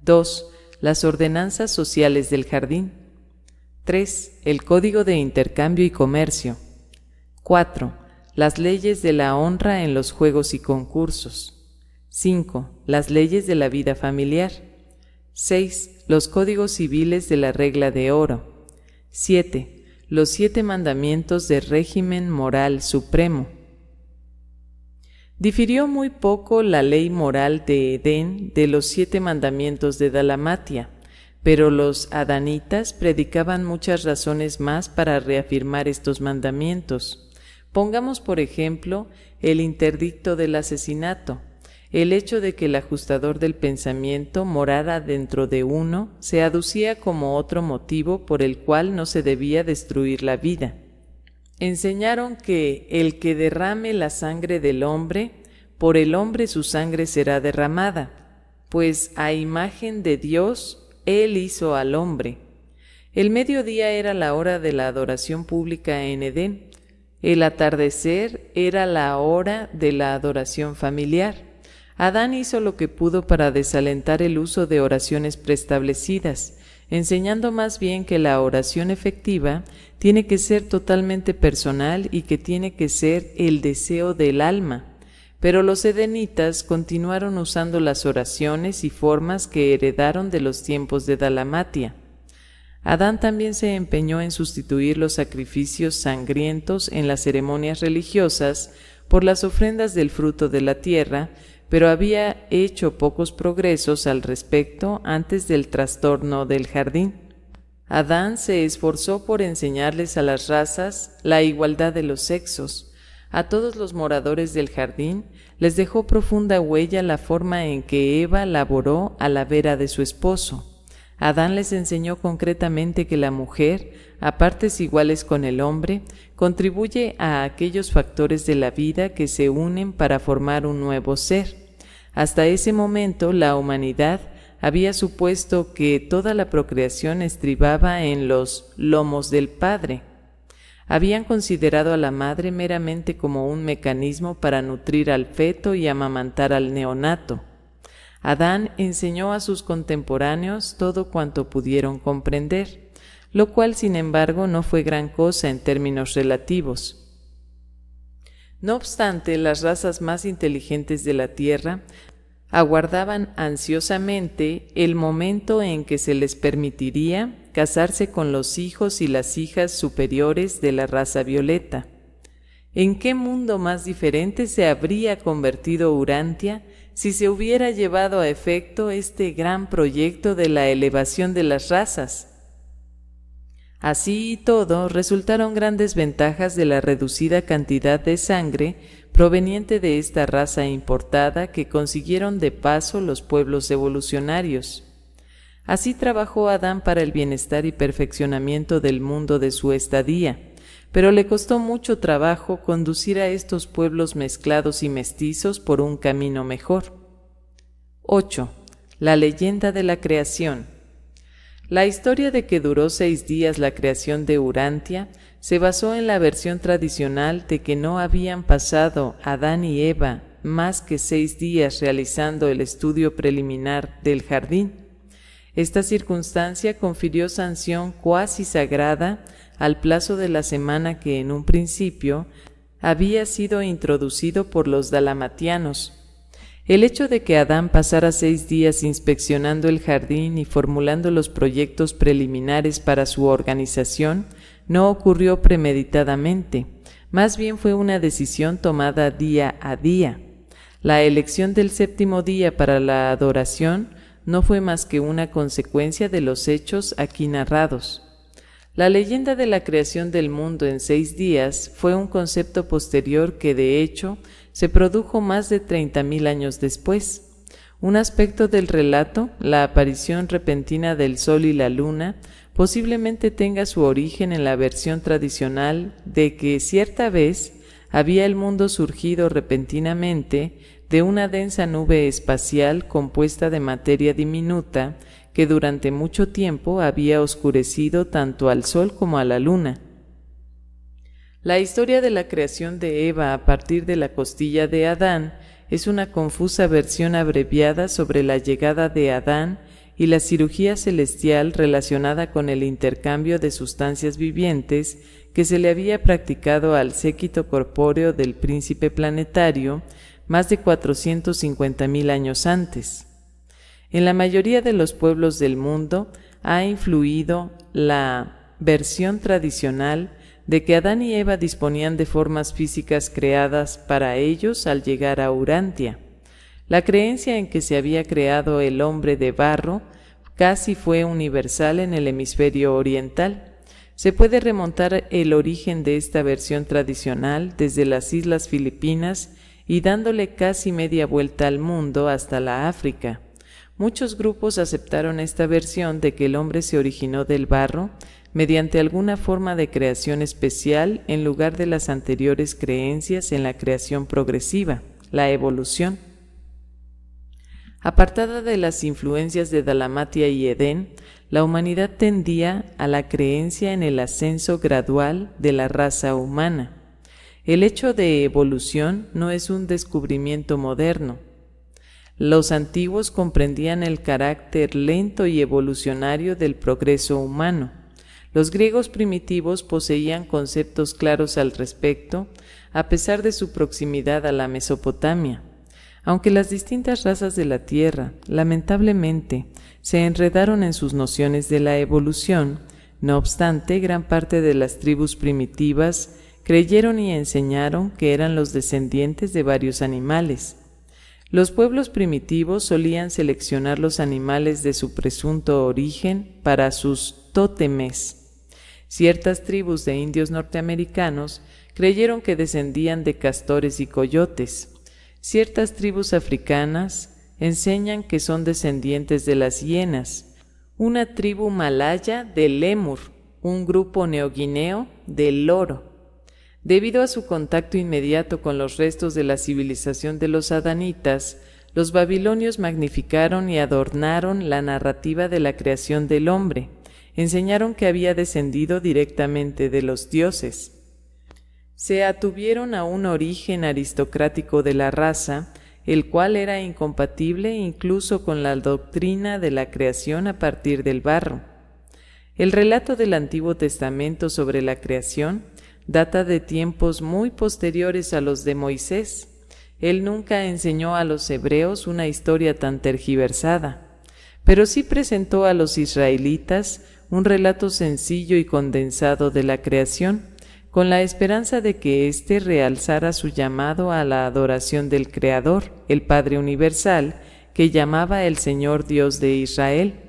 2. Las ordenanzas sociales del jardín. 3. El Código de Intercambio y Comercio. 4. Las leyes de la honra en los juegos y concursos. 5. Las leyes de la vida familiar. 6. Los códigos civiles de la regla de oro. 7. Los siete mandamientos de régimen moral supremo. Difirió muy poco la ley moral de Edén de los siete mandamientos de Dalamatia, pero los adanitas predicaban muchas razones más para reafirmar estos mandamientos. Pongamos, por ejemplo, el interdicto del asesinato el hecho de que el ajustador del pensamiento morara dentro de uno se aducía como otro motivo por el cual no se debía destruir la vida. Enseñaron que el que derrame la sangre del hombre, por el hombre su sangre será derramada, pues a imagen de Dios Él hizo al hombre. El mediodía era la hora de la adoración pública en Edén. El atardecer era la hora de la adoración familiar. Adán hizo lo que pudo para desalentar el uso de oraciones preestablecidas, enseñando más bien que la oración efectiva tiene que ser totalmente personal y que tiene que ser el deseo del alma. Pero los edenitas continuaron usando las oraciones y formas que heredaron de los tiempos de Dalamatia. Adán también se empeñó en sustituir los sacrificios sangrientos en las ceremonias religiosas por las ofrendas del fruto de la tierra, pero había hecho pocos progresos al respecto antes del trastorno del jardín. Adán se esforzó por enseñarles a las razas la igualdad de los sexos. A todos los moradores del jardín les dejó profunda huella la forma en que Eva laboró a la vera de su esposo. Adán les enseñó concretamente que la mujer, a partes iguales con el hombre, contribuye a aquellos factores de la vida que se unen para formar un nuevo ser. Hasta ese momento la humanidad había supuesto que toda la procreación estribaba en los lomos del padre. Habían considerado a la madre meramente como un mecanismo para nutrir al feto y amamantar al neonato. Adán enseñó a sus contemporáneos todo cuanto pudieron comprender, lo cual sin embargo no fue gran cosa en términos relativos. No obstante, las razas más inteligentes de la Tierra aguardaban ansiosamente el momento en que se les permitiría casarse con los hijos y las hijas superiores de la raza violeta. ¿En qué mundo más diferente se habría convertido Urantia si se hubiera llevado a efecto este gran proyecto de la elevación de las razas? Así y todo, resultaron grandes ventajas de la reducida cantidad de sangre proveniente de esta raza importada que consiguieron de paso los pueblos evolucionarios. Así trabajó Adán para el bienestar y perfeccionamiento del mundo de su estadía, pero le costó mucho trabajo conducir a estos pueblos mezclados y mestizos por un camino mejor. 8. La leyenda de la creación. La historia de que duró seis días la creación de Urantia se basó en la versión tradicional de que no habían pasado Adán y Eva más que seis días realizando el estudio preliminar del jardín. Esta circunstancia confirió sanción cuasi sagrada al plazo de la semana que en un principio había sido introducido por los dalamatianos, el hecho de que Adán pasara seis días inspeccionando el jardín y formulando los proyectos preliminares para su organización no ocurrió premeditadamente, más bien fue una decisión tomada día a día. La elección del séptimo día para la adoración no fue más que una consecuencia de los hechos aquí narrados. La leyenda de la creación del mundo en seis días fue un concepto posterior que, de hecho, se produjo más de 30.000 años después. Un aspecto del relato, la aparición repentina del Sol y la Luna, posiblemente tenga su origen en la versión tradicional de que cierta vez había el mundo surgido repentinamente de una densa nube espacial compuesta de materia diminuta que durante mucho tiempo había oscurecido tanto al Sol como a la Luna. La historia de la creación de Eva a partir de la costilla de Adán es una confusa versión abreviada sobre la llegada de Adán y la cirugía celestial relacionada con el intercambio de sustancias vivientes que se le había practicado al séquito corpóreo del príncipe planetario más de 450.000 años antes. En la mayoría de los pueblos del mundo ha influido la versión tradicional de que Adán y Eva disponían de formas físicas creadas para ellos al llegar a Urantia. La creencia en que se había creado el hombre de barro casi fue universal en el hemisferio oriental. Se puede remontar el origen de esta versión tradicional desde las islas Filipinas y dándole casi media vuelta al mundo hasta la África. Muchos grupos aceptaron esta versión de que el hombre se originó del barro mediante alguna forma de creación especial en lugar de las anteriores creencias en la creación progresiva, la evolución. Apartada de las influencias de Dalamatia y Edén, la humanidad tendía a la creencia en el ascenso gradual de la raza humana. El hecho de evolución no es un descubrimiento moderno. Los antiguos comprendían el carácter lento y evolucionario del progreso humano los griegos primitivos poseían conceptos claros al respecto, a pesar de su proximidad a la Mesopotamia. Aunque las distintas razas de la Tierra, lamentablemente, se enredaron en sus nociones de la evolución, no obstante, gran parte de las tribus primitivas creyeron y enseñaron que eran los descendientes de varios animales. Los pueblos primitivos solían seleccionar los animales de su presunto origen para sus tótemes. Ciertas tribus de indios norteamericanos creyeron que descendían de castores y coyotes. Ciertas tribus africanas enseñan que son descendientes de las hienas. Una tribu malaya de lemur, un grupo neoguineo del loro. Debido a su contacto inmediato con los restos de la civilización de los adanitas, los babilonios magnificaron y adornaron la narrativa de la creación del hombre enseñaron que había descendido directamente de los dioses. Se atuvieron a un origen aristocrático de la raza, el cual era incompatible incluso con la doctrina de la creación a partir del barro. El relato del Antiguo Testamento sobre la creación data de tiempos muy posteriores a los de Moisés. Él nunca enseñó a los hebreos una historia tan tergiversada, pero sí presentó a los israelitas un relato sencillo y condensado de la creación, con la esperanza de que éste realzara su llamado a la adoración del Creador, el Padre Universal, que llamaba el Señor Dios de Israel.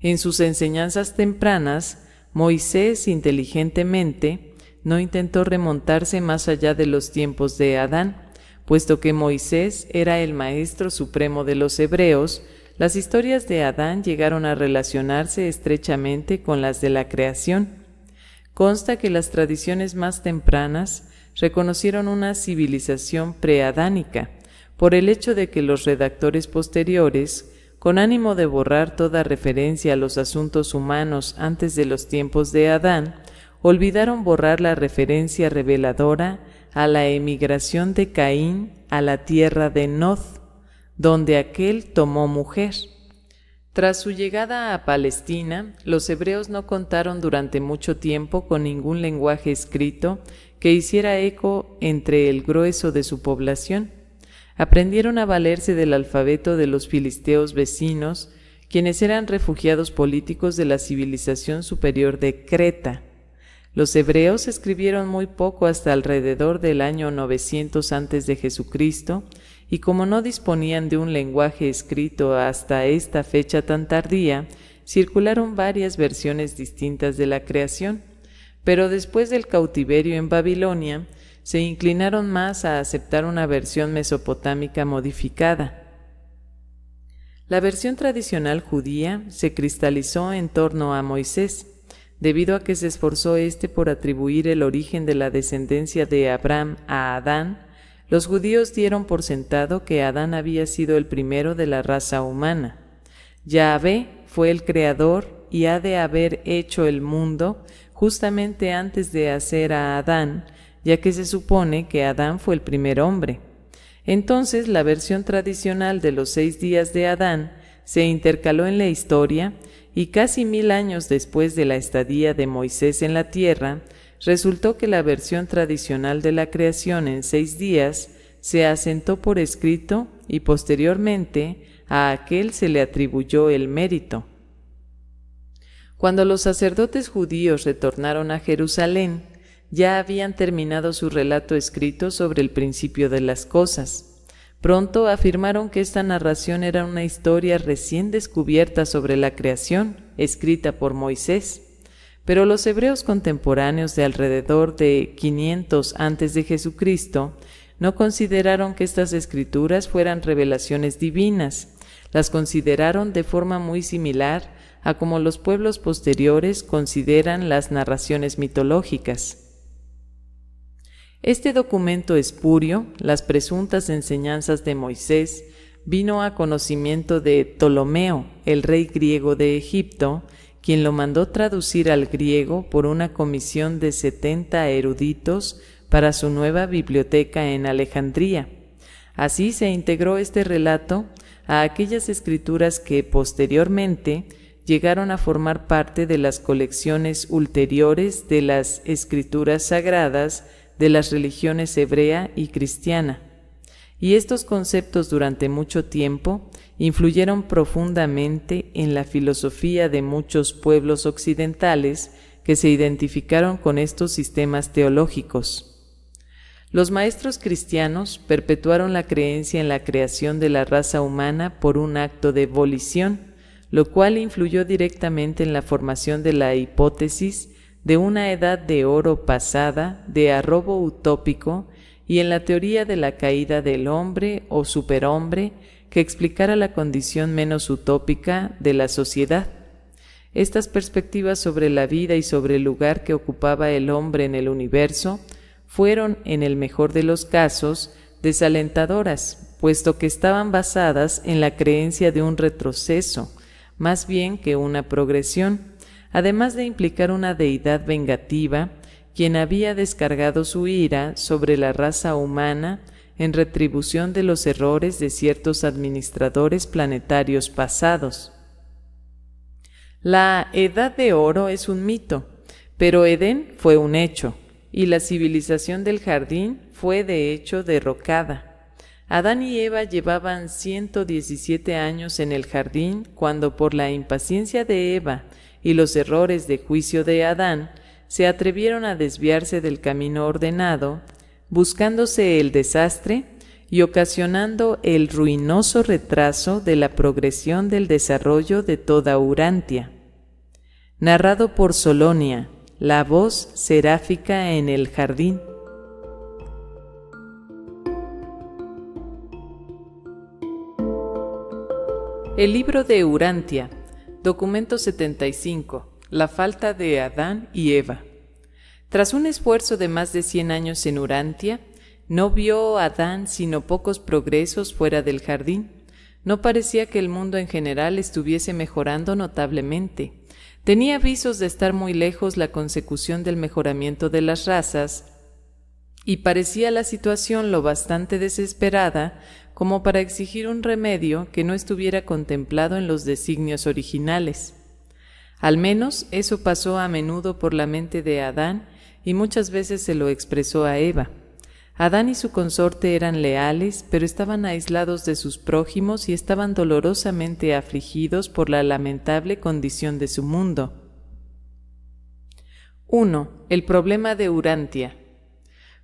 En sus enseñanzas tempranas, Moisés inteligentemente no intentó remontarse más allá de los tiempos de Adán, puesto que Moisés era el Maestro Supremo de los Hebreos, las historias de Adán llegaron a relacionarse estrechamente con las de la creación. Consta que las tradiciones más tempranas reconocieron una civilización preadánica, por el hecho de que los redactores posteriores, con ánimo de borrar toda referencia a los asuntos humanos antes de los tiempos de Adán, olvidaron borrar la referencia reveladora a la emigración de Caín a la tierra de Noz donde aquel tomó mujer. Tras su llegada a Palestina, los hebreos no contaron durante mucho tiempo con ningún lenguaje escrito que hiciera eco entre el grueso de su población. Aprendieron a valerse del alfabeto de los filisteos vecinos, quienes eran refugiados políticos de la civilización superior de Creta. Los hebreos escribieron muy poco hasta alrededor del año 900 antes de Jesucristo y como no disponían de un lenguaje escrito hasta esta fecha tan tardía, circularon varias versiones distintas de la creación, pero después del cautiverio en Babilonia, se inclinaron más a aceptar una versión mesopotámica modificada. La versión tradicional judía se cristalizó en torno a Moisés, debido a que se esforzó éste por atribuir el origen de la descendencia de Abraham a Adán, los judíos dieron por sentado que Adán había sido el primero de la raza humana. Yahvé fue el creador y ha de haber hecho el mundo justamente antes de hacer a Adán, ya que se supone que Adán fue el primer hombre. Entonces la versión tradicional de los seis días de Adán se intercaló en la historia y casi mil años después de la estadía de Moisés en la tierra, resultó que la versión tradicional de la creación en seis días se asentó por escrito y posteriormente a aquel se le atribuyó el mérito. Cuando los sacerdotes judíos retornaron a Jerusalén, ya habían terminado su relato escrito sobre el principio de las cosas. Pronto afirmaron que esta narración era una historia recién descubierta sobre la creación, escrita por Moisés pero los hebreos contemporáneos de alrededor de 500 antes de Jesucristo no consideraron que estas escrituras fueran revelaciones divinas, las consideraron de forma muy similar a como los pueblos posteriores consideran las narraciones mitológicas. Este documento espurio, las presuntas enseñanzas de Moisés, vino a conocimiento de Ptolomeo, el rey griego de Egipto, quien lo mandó traducir al griego por una comisión de setenta eruditos para su nueva biblioteca en Alejandría. Así se integró este relato a aquellas escrituras que posteriormente llegaron a formar parte de las colecciones ulteriores de las escrituras sagradas de las religiones hebrea y cristiana. Y estos conceptos durante mucho tiempo influyeron profundamente en la filosofía de muchos pueblos occidentales que se identificaron con estos sistemas teológicos. Los maestros cristianos perpetuaron la creencia en la creación de la raza humana por un acto de volición, lo cual influyó directamente en la formación de la hipótesis de una edad de oro pasada, de arrobo utópico, y en la teoría de la caída del hombre o superhombre, que explicara la condición menos utópica de la sociedad. Estas perspectivas sobre la vida y sobre el lugar que ocupaba el hombre en el universo fueron, en el mejor de los casos, desalentadoras, puesto que estaban basadas en la creencia de un retroceso, más bien que una progresión, además de implicar una deidad vengativa, quien había descargado su ira sobre la raza humana en retribución de los errores de ciertos administradores planetarios pasados. La Edad de Oro es un mito, pero Edén fue un hecho, y la civilización del jardín fue de hecho derrocada. Adán y Eva llevaban 117 años en el jardín cuando por la impaciencia de Eva y los errores de juicio de Adán, se atrevieron a desviarse del camino ordenado buscándose el desastre y ocasionando el ruinoso retraso de la progresión del desarrollo de toda Urantia. Narrado por Solonia, la voz seráfica en el jardín. El libro de Urantia, documento 75, La falta de Adán y Eva. Tras un esfuerzo de más de 100 años en Urantia, no vio Adán sino pocos progresos fuera del jardín. No parecía que el mundo en general estuviese mejorando notablemente. Tenía visos de estar muy lejos la consecución del mejoramiento de las razas, y parecía la situación lo bastante desesperada como para exigir un remedio que no estuviera contemplado en los designios originales. Al menos eso pasó a menudo por la mente de Adán y muchas veces se lo expresó a Eva. Adán y su consorte eran leales, pero estaban aislados de sus prójimos y estaban dolorosamente afligidos por la lamentable condición de su mundo. 1. El problema de Urantia.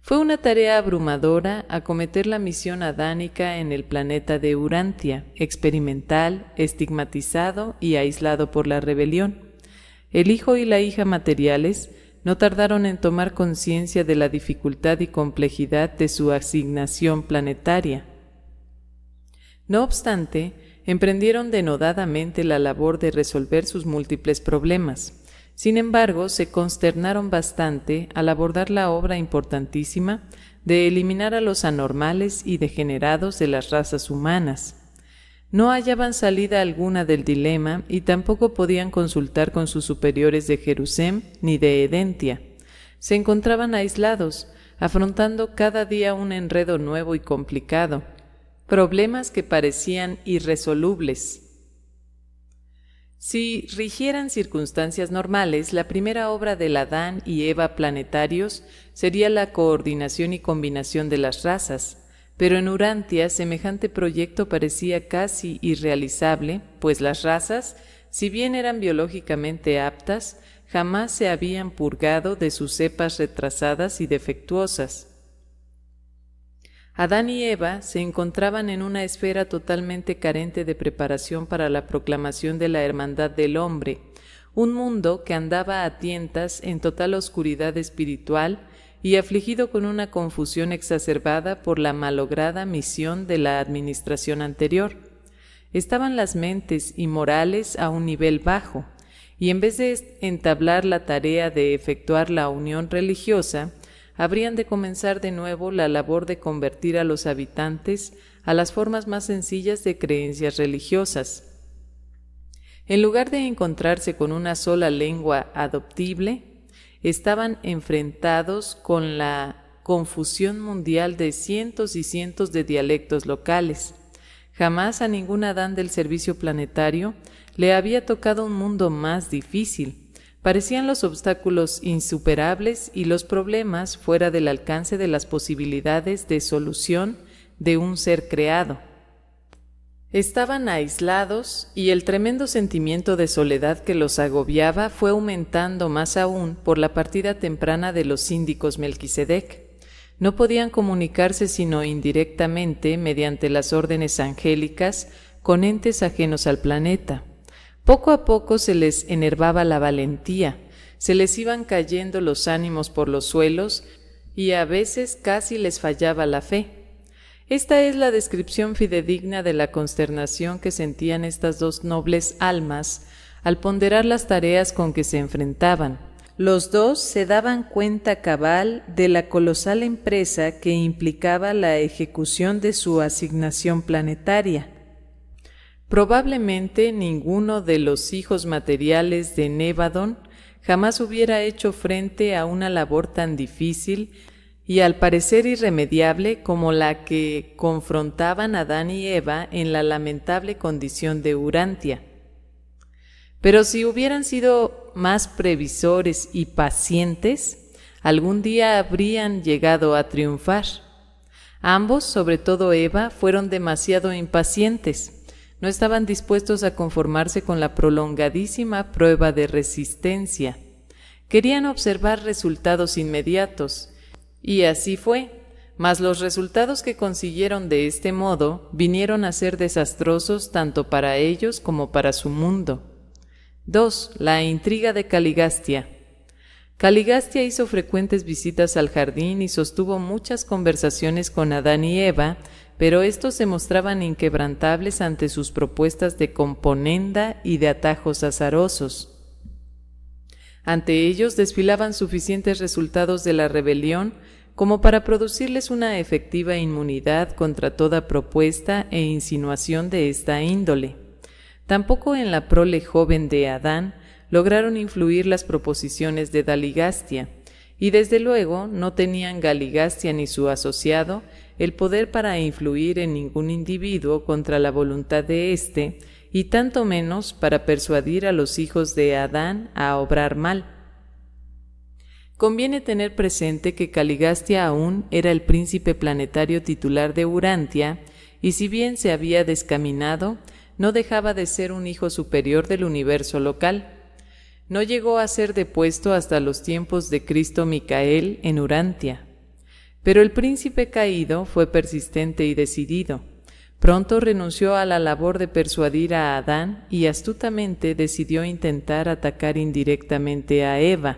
Fue una tarea abrumadora acometer la misión adánica en el planeta de Urantia, experimental, estigmatizado y aislado por la rebelión. El hijo y la hija materiales no tardaron en tomar conciencia de la dificultad y complejidad de su asignación planetaria. No obstante, emprendieron denodadamente la labor de resolver sus múltiples problemas. Sin embargo, se consternaron bastante al abordar la obra importantísima de eliminar a los anormales y degenerados de las razas humanas, no hallaban salida alguna del dilema y tampoco podían consultar con sus superiores de Jerusalén ni de Edentia. Se encontraban aislados, afrontando cada día un enredo nuevo y complicado, problemas que parecían irresolubles. Si rigieran circunstancias normales, la primera obra del Adán y Eva planetarios sería la coordinación y combinación de las razas, pero en Urantia semejante proyecto parecía casi irrealizable, pues las razas, si bien eran biológicamente aptas, jamás se habían purgado de sus cepas retrasadas y defectuosas. Adán y Eva se encontraban en una esfera totalmente carente de preparación para la proclamación de la hermandad del hombre, un mundo que andaba a tientas en total oscuridad espiritual, y afligido con una confusión exacerbada por la malograda misión de la administración anterior. Estaban las mentes y morales a un nivel bajo, y en vez de entablar la tarea de efectuar la unión religiosa, habrían de comenzar de nuevo la labor de convertir a los habitantes a las formas más sencillas de creencias religiosas. En lugar de encontrarse con una sola lengua adoptible, estaban enfrentados con la confusión mundial de cientos y cientos de dialectos locales. Jamás a ningún Adán del servicio planetario le había tocado un mundo más difícil. Parecían los obstáculos insuperables y los problemas fuera del alcance de las posibilidades de solución de un ser creado. Estaban aislados y el tremendo sentimiento de soledad que los agobiaba fue aumentando más aún por la partida temprana de los síndicos Melquisedec. No podían comunicarse sino indirectamente mediante las órdenes angélicas con entes ajenos al planeta. Poco a poco se les enervaba la valentía, se les iban cayendo los ánimos por los suelos y a veces casi les fallaba la fe esta es la descripción fidedigna de la consternación que sentían estas dos nobles almas al ponderar las tareas con que se enfrentaban. Los dos se daban cuenta cabal de la colosal empresa que implicaba la ejecución de su asignación planetaria. Probablemente ninguno de los hijos materiales de Nevadon jamás hubiera hecho frente a una labor tan difícil y al parecer irremediable como la que confrontaban Adán y Eva en la lamentable condición de Urantia. Pero si hubieran sido más previsores y pacientes, algún día habrían llegado a triunfar. Ambos, sobre todo Eva, fueron demasiado impacientes. No estaban dispuestos a conformarse con la prolongadísima prueba de resistencia. Querían observar resultados inmediatos, y así fue, mas los resultados que consiguieron de este modo vinieron a ser desastrosos tanto para ellos como para su mundo. 2. La intriga de Caligastia. Caligastia hizo frecuentes visitas al jardín y sostuvo muchas conversaciones con Adán y Eva, pero estos se mostraban inquebrantables ante sus propuestas de componenda y de atajos azarosos. Ante ellos desfilaban suficientes resultados de la rebelión como para producirles una efectiva inmunidad contra toda propuesta e insinuación de esta índole. Tampoco en la prole joven de Adán lograron influir las proposiciones de Daligastia, y desde luego no tenían Galigastia ni su asociado el poder para influir en ningún individuo contra la voluntad de éste, y tanto menos para persuadir a los hijos de Adán a obrar mal. Conviene tener presente que Caligastia aún era el príncipe planetario titular de Urantia, y si bien se había descaminado, no dejaba de ser un hijo superior del universo local. No llegó a ser depuesto hasta los tiempos de Cristo Micael en Urantia. Pero el príncipe caído fue persistente y decidido Pronto renunció a la labor de persuadir a Adán y astutamente decidió intentar atacar indirectamente a Eva.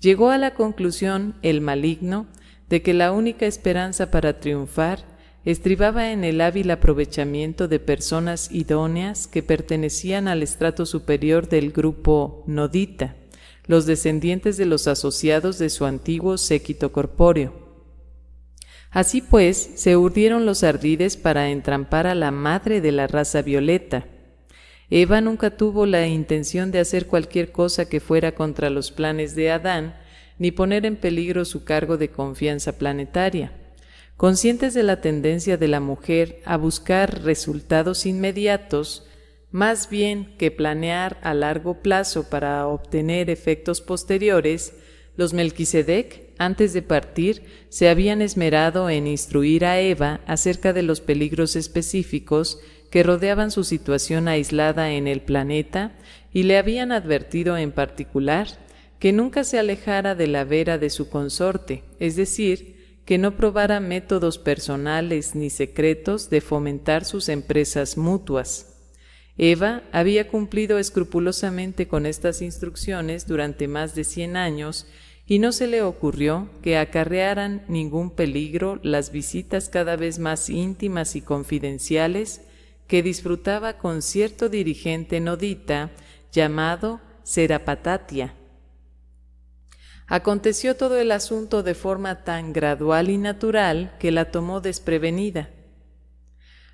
Llegó a la conclusión, el maligno, de que la única esperanza para triunfar estribaba en el hábil aprovechamiento de personas idóneas que pertenecían al estrato superior del grupo nodita, los descendientes de los asociados de su antiguo séquito corpóreo. Así pues, se urdieron los ardides para entrampar a la madre de la raza violeta. Eva nunca tuvo la intención de hacer cualquier cosa que fuera contra los planes de Adán, ni poner en peligro su cargo de confianza planetaria. Conscientes de la tendencia de la mujer a buscar resultados inmediatos, más bien que planear a largo plazo para obtener efectos posteriores, los Melquisedec antes de partir, se habían esmerado en instruir a Eva acerca de los peligros específicos que rodeaban su situación aislada en el planeta y le habían advertido en particular que nunca se alejara de la vera de su consorte, es decir, que no probara métodos personales ni secretos de fomentar sus empresas mutuas. Eva había cumplido escrupulosamente con estas instrucciones durante más de cien años y no se le ocurrió que acarrearan ningún peligro las visitas cada vez más íntimas y confidenciales que disfrutaba con cierto dirigente nodita llamado Serapatatia. Aconteció todo el asunto de forma tan gradual y natural que la tomó desprevenida.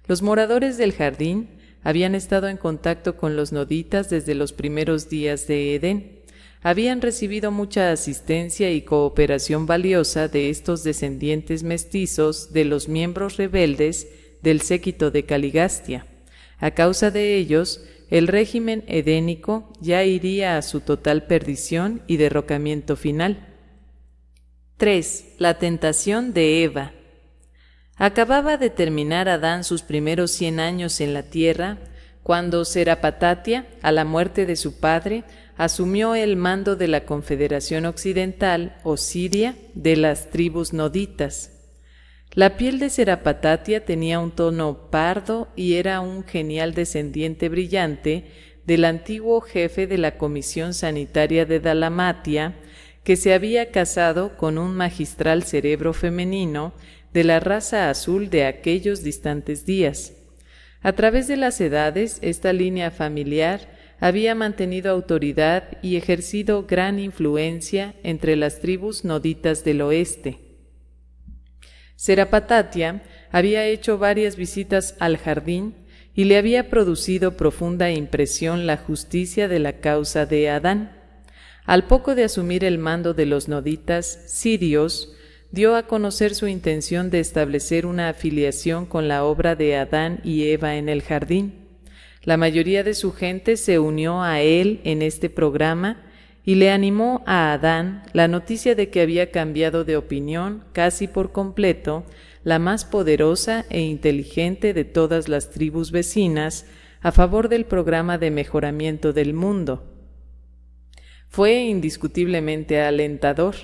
Los moradores del jardín habían estado en contacto con los noditas desde los primeros días de Edén habían recibido mucha asistencia y cooperación valiosa de estos descendientes mestizos de los miembros rebeldes del séquito de Caligastia. A causa de ellos, el régimen edénico ya iría a su total perdición y derrocamiento final. 3. La tentación de Eva. Acababa de terminar Adán sus primeros cien años en la tierra, cuando Serapatatia, a la muerte de su padre, asumió el mando de la Confederación Occidental o Siria de las tribus noditas. La piel de Serapatatia tenía un tono pardo y era un genial descendiente brillante del antiguo jefe de la Comisión Sanitaria de Dalamatia, que se había casado con un magistral cerebro femenino de la raza azul de aquellos distantes días. A través de las edades, esta línea familiar había mantenido autoridad y ejercido gran influencia entre las tribus noditas del oeste. Serapatatia había hecho varias visitas al jardín y le había producido profunda impresión la justicia de la causa de Adán. Al poco de asumir el mando de los noditas sirios, dio a conocer su intención de establecer una afiliación con la obra de Adán y Eva en el jardín. La mayoría de su gente se unió a él en este programa y le animó a Adán la noticia de que había cambiado de opinión casi por completo la más poderosa e inteligente de todas las tribus vecinas a favor del programa de mejoramiento del mundo. Fue indiscutiblemente alentador.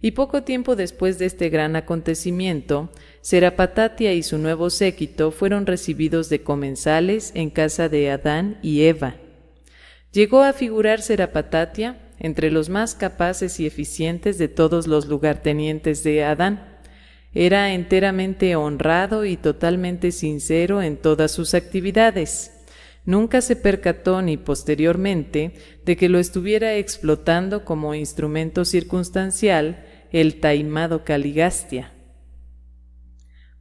Y poco tiempo después de este gran acontecimiento, Serapatatia y su nuevo séquito fueron recibidos de comensales en casa de Adán y Eva. Llegó a figurar Serapatatia entre los más capaces y eficientes de todos los lugartenientes de Adán. Era enteramente honrado y totalmente sincero en todas sus actividades. Nunca se percató ni posteriormente de que lo estuviera explotando como instrumento circunstancial el taimado Caligastia.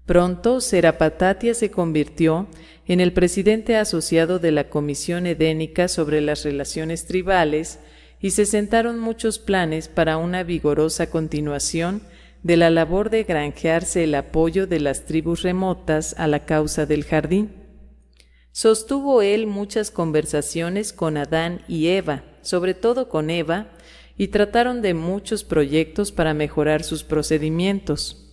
Pronto, Serapatatia se convirtió en el presidente asociado de la Comisión Edénica sobre las Relaciones Tribales y se sentaron muchos planes para una vigorosa continuación de la labor de granjearse el apoyo de las tribus remotas a la causa del jardín. Sostuvo él muchas conversaciones con Adán y Eva, sobre todo con Eva, y trataron de muchos proyectos para mejorar sus procedimientos.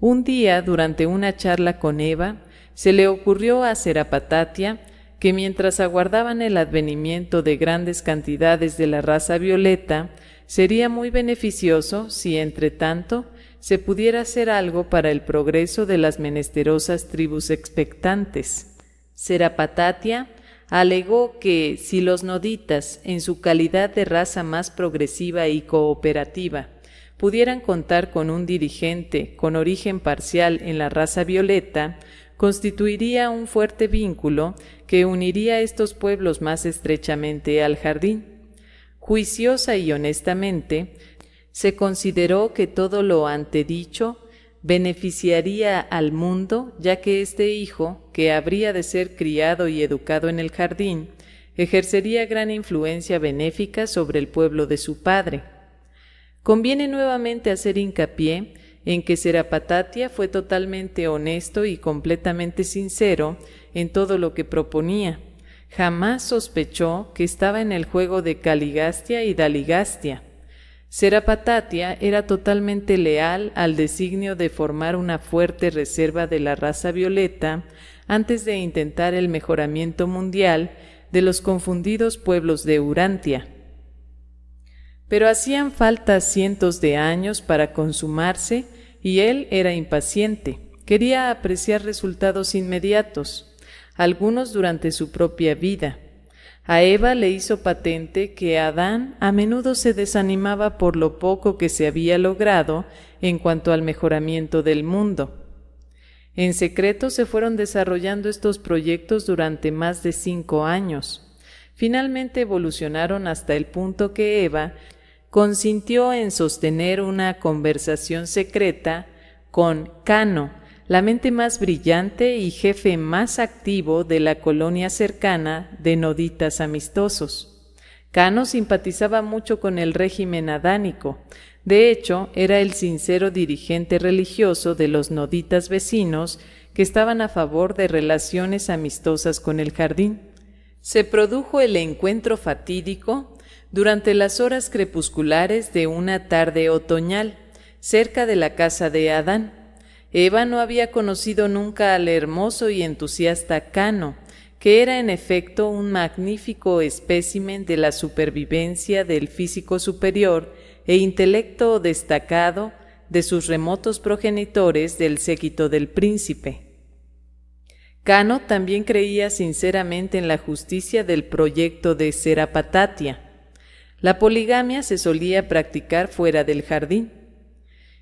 Un día, durante una charla con Eva, se le ocurrió a Serapatatia que mientras aguardaban el advenimiento de grandes cantidades de la raza violeta, sería muy beneficioso si, entre tanto, se pudiera hacer algo para el progreso de las menesterosas tribus expectantes. Serapatatia alegó que si los noditas, en su calidad de raza más progresiva y cooperativa, pudieran contar con un dirigente con origen parcial en la raza violeta, constituiría un fuerte vínculo que uniría estos pueblos más estrechamente al jardín. Juiciosa y honestamente, se consideró que todo lo antedicho beneficiaría al mundo, ya que este hijo, que habría de ser criado y educado en el jardín, ejercería gran influencia benéfica sobre el pueblo de su padre. Conviene nuevamente hacer hincapié en que Serapatatia fue totalmente honesto y completamente sincero en todo lo que proponía. Jamás sospechó que estaba en el juego de Caligastia y Daligastia. Serapatatia era totalmente leal al designio de formar una fuerte reserva de la raza violeta antes de intentar el mejoramiento mundial de los confundidos pueblos de Urantia. Pero hacían falta cientos de años para consumarse y él era impaciente. Quería apreciar resultados inmediatos, algunos durante su propia vida. A Eva le hizo patente que Adán a menudo se desanimaba por lo poco que se había logrado en cuanto al mejoramiento del mundo. En secreto se fueron desarrollando estos proyectos durante más de cinco años. Finalmente evolucionaron hasta el punto que Eva consintió en sostener una conversación secreta con Cano, la mente más brillante y jefe más activo de la colonia cercana de noditas amistosos. Cano simpatizaba mucho con el régimen adánico. De hecho, era el sincero dirigente religioso de los noditas vecinos que estaban a favor de relaciones amistosas con el jardín. Se produjo el encuentro fatídico durante las horas crepusculares de una tarde otoñal, cerca de la casa de Adán. Eva no había conocido nunca al hermoso y entusiasta Cano, que era en efecto un magnífico espécimen de la supervivencia del físico superior e intelecto destacado de sus remotos progenitores del séquito del príncipe. Cano también creía sinceramente en la justicia del proyecto de Serapatatia, la poligamia se solía practicar fuera del jardín.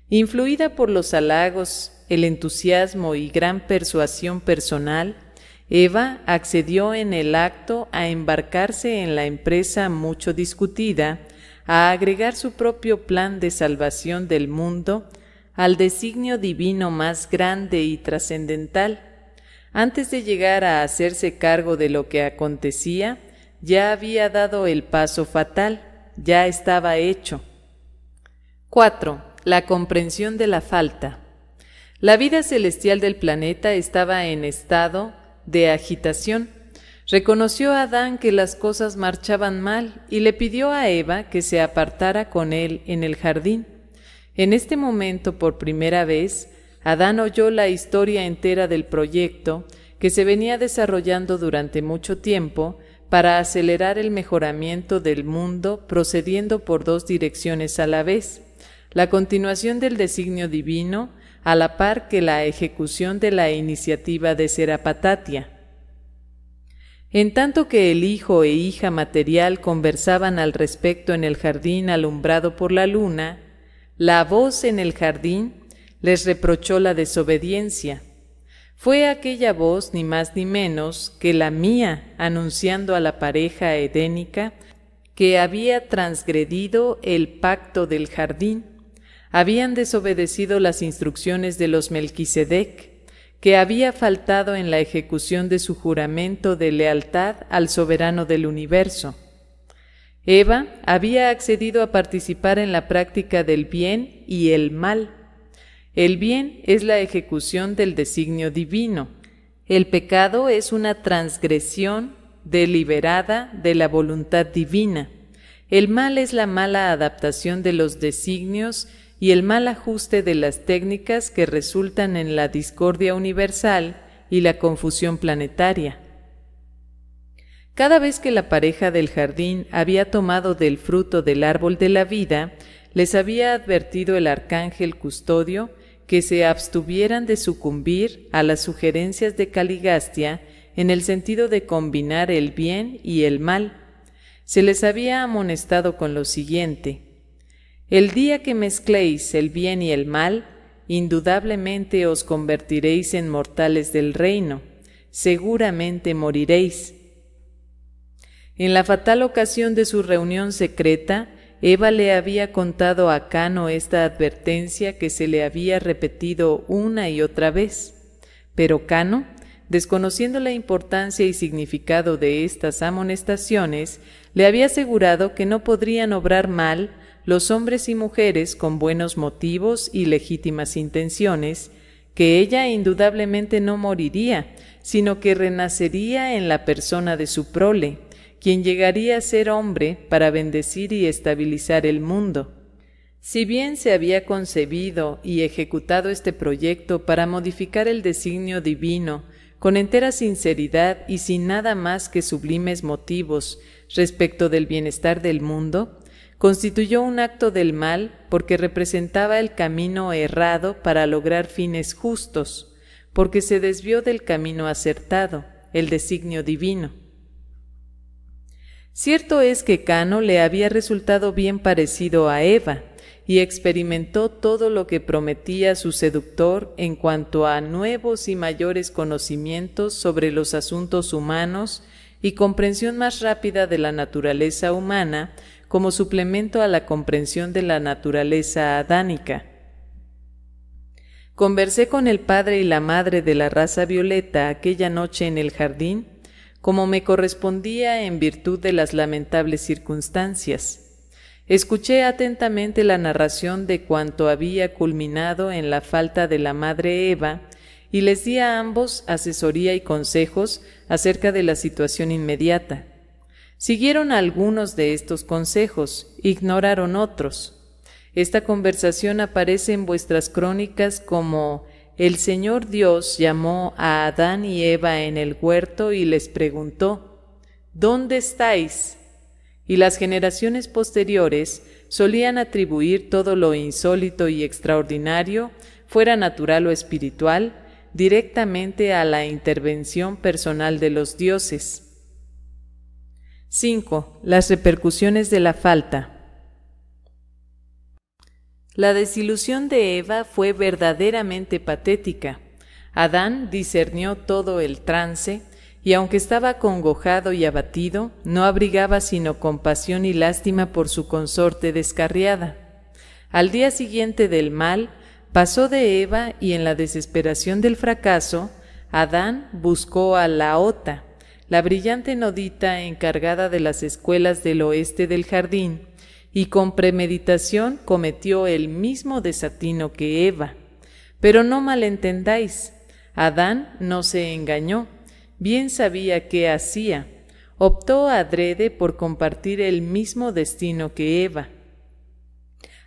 Influida por los halagos, el entusiasmo y gran persuasión personal, Eva accedió en el acto a embarcarse en la empresa mucho discutida, a agregar su propio plan de salvación del mundo al designio divino más grande y trascendental. Antes de llegar a hacerse cargo de lo que acontecía, ya había dado el paso fatal ya estaba hecho. 4. La comprensión de la falta. La vida celestial del planeta estaba en estado de agitación. Reconoció Adán que las cosas marchaban mal y le pidió a Eva que se apartara con él en el jardín. En este momento, por primera vez, Adán oyó la historia entera del proyecto que se venía desarrollando durante mucho tiempo para acelerar el mejoramiento del mundo procediendo por dos direcciones a la vez, la continuación del designio divino a la par que la ejecución de la iniciativa de Serapatatia. En tanto que el hijo e hija material conversaban al respecto en el jardín alumbrado por la luna, la voz en el jardín les reprochó la desobediencia. Fue aquella voz ni más ni menos que la mía anunciando a la pareja edénica que había transgredido el pacto del jardín, habían desobedecido las instrucciones de los Melquisedec, que había faltado en la ejecución de su juramento de lealtad al soberano del universo. Eva había accedido a participar en la práctica del bien y el mal, el bien es la ejecución del designio divino. El pecado es una transgresión deliberada de la voluntad divina. El mal es la mala adaptación de los designios y el mal ajuste de las técnicas que resultan en la discordia universal y la confusión planetaria. Cada vez que la pareja del jardín había tomado del fruto del árbol de la vida, les había advertido el arcángel custodio que se abstuvieran de sucumbir a las sugerencias de Caligastia en el sentido de combinar el bien y el mal. Se les había amonestado con lo siguiente El día que mezcléis el bien y el mal, indudablemente os convertiréis en mortales del reino, seguramente moriréis. En la fatal ocasión de su reunión secreta, Eva le había contado a Cano esta advertencia que se le había repetido una y otra vez, pero Cano, desconociendo la importancia y significado de estas amonestaciones, le había asegurado que no podrían obrar mal los hombres y mujeres con buenos motivos y legítimas intenciones, que ella indudablemente no moriría, sino que renacería en la persona de su prole, quien llegaría a ser hombre para bendecir y estabilizar el mundo. Si bien se había concebido y ejecutado este proyecto para modificar el designio divino, con entera sinceridad y sin nada más que sublimes motivos respecto del bienestar del mundo, constituyó un acto del mal porque representaba el camino errado para lograr fines justos, porque se desvió del camino acertado, el designio divino. Cierto es que Cano le había resultado bien parecido a Eva, y experimentó todo lo que prometía su seductor en cuanto a nuevos y mayores conocimientos sobre los asuntos humanos y comprensión más rápida de la naturaleza humana como suplemento a la comprensión de la naturaleza adánica. Conversé con el padre y la madre de la raza violeta aquella noche en el jardín como me correspondía en virtud de las lamentables circunstancias. Escuché atentamente la narración de cuanto había culminado en la falta de la madre Eva, y les di a ambos asesoría y consejos acerca de la situación inmediata. Siguieron algunos de estos consejos, ignoraron otros. Esta conversación aparece en vuestras crónicas como el Señor Dios llamó a Adán y Eva en el huerto y les preguntó, ¿Dónde estáis? Y las generaciones posteriores solían atribuir todo lo insólito y extraordinario, fuera natural o espiritual, directamente a la intervención personal de los dioses. 5. Las repercusiones de la falta. La desilusión de Eva fue verdaderamente patética. Adán discernió todo el trance, y aunque estaba congojado y abatido, no abrigaba sino compasión y lástima por su consorte descarriada. Al día siguiente del mal, pasó de Eva y en la desesperación del fracaso, Adán buscó a Laota, la brillante nodita encargada de las escuelas del oeste del jardín, y con premeditación cometió el mismo desatino que Eva. Pero no malentendáis, Adán no se engañó, bien sabía qué hacía, optó adrede por compartir el mismo destino que Eva.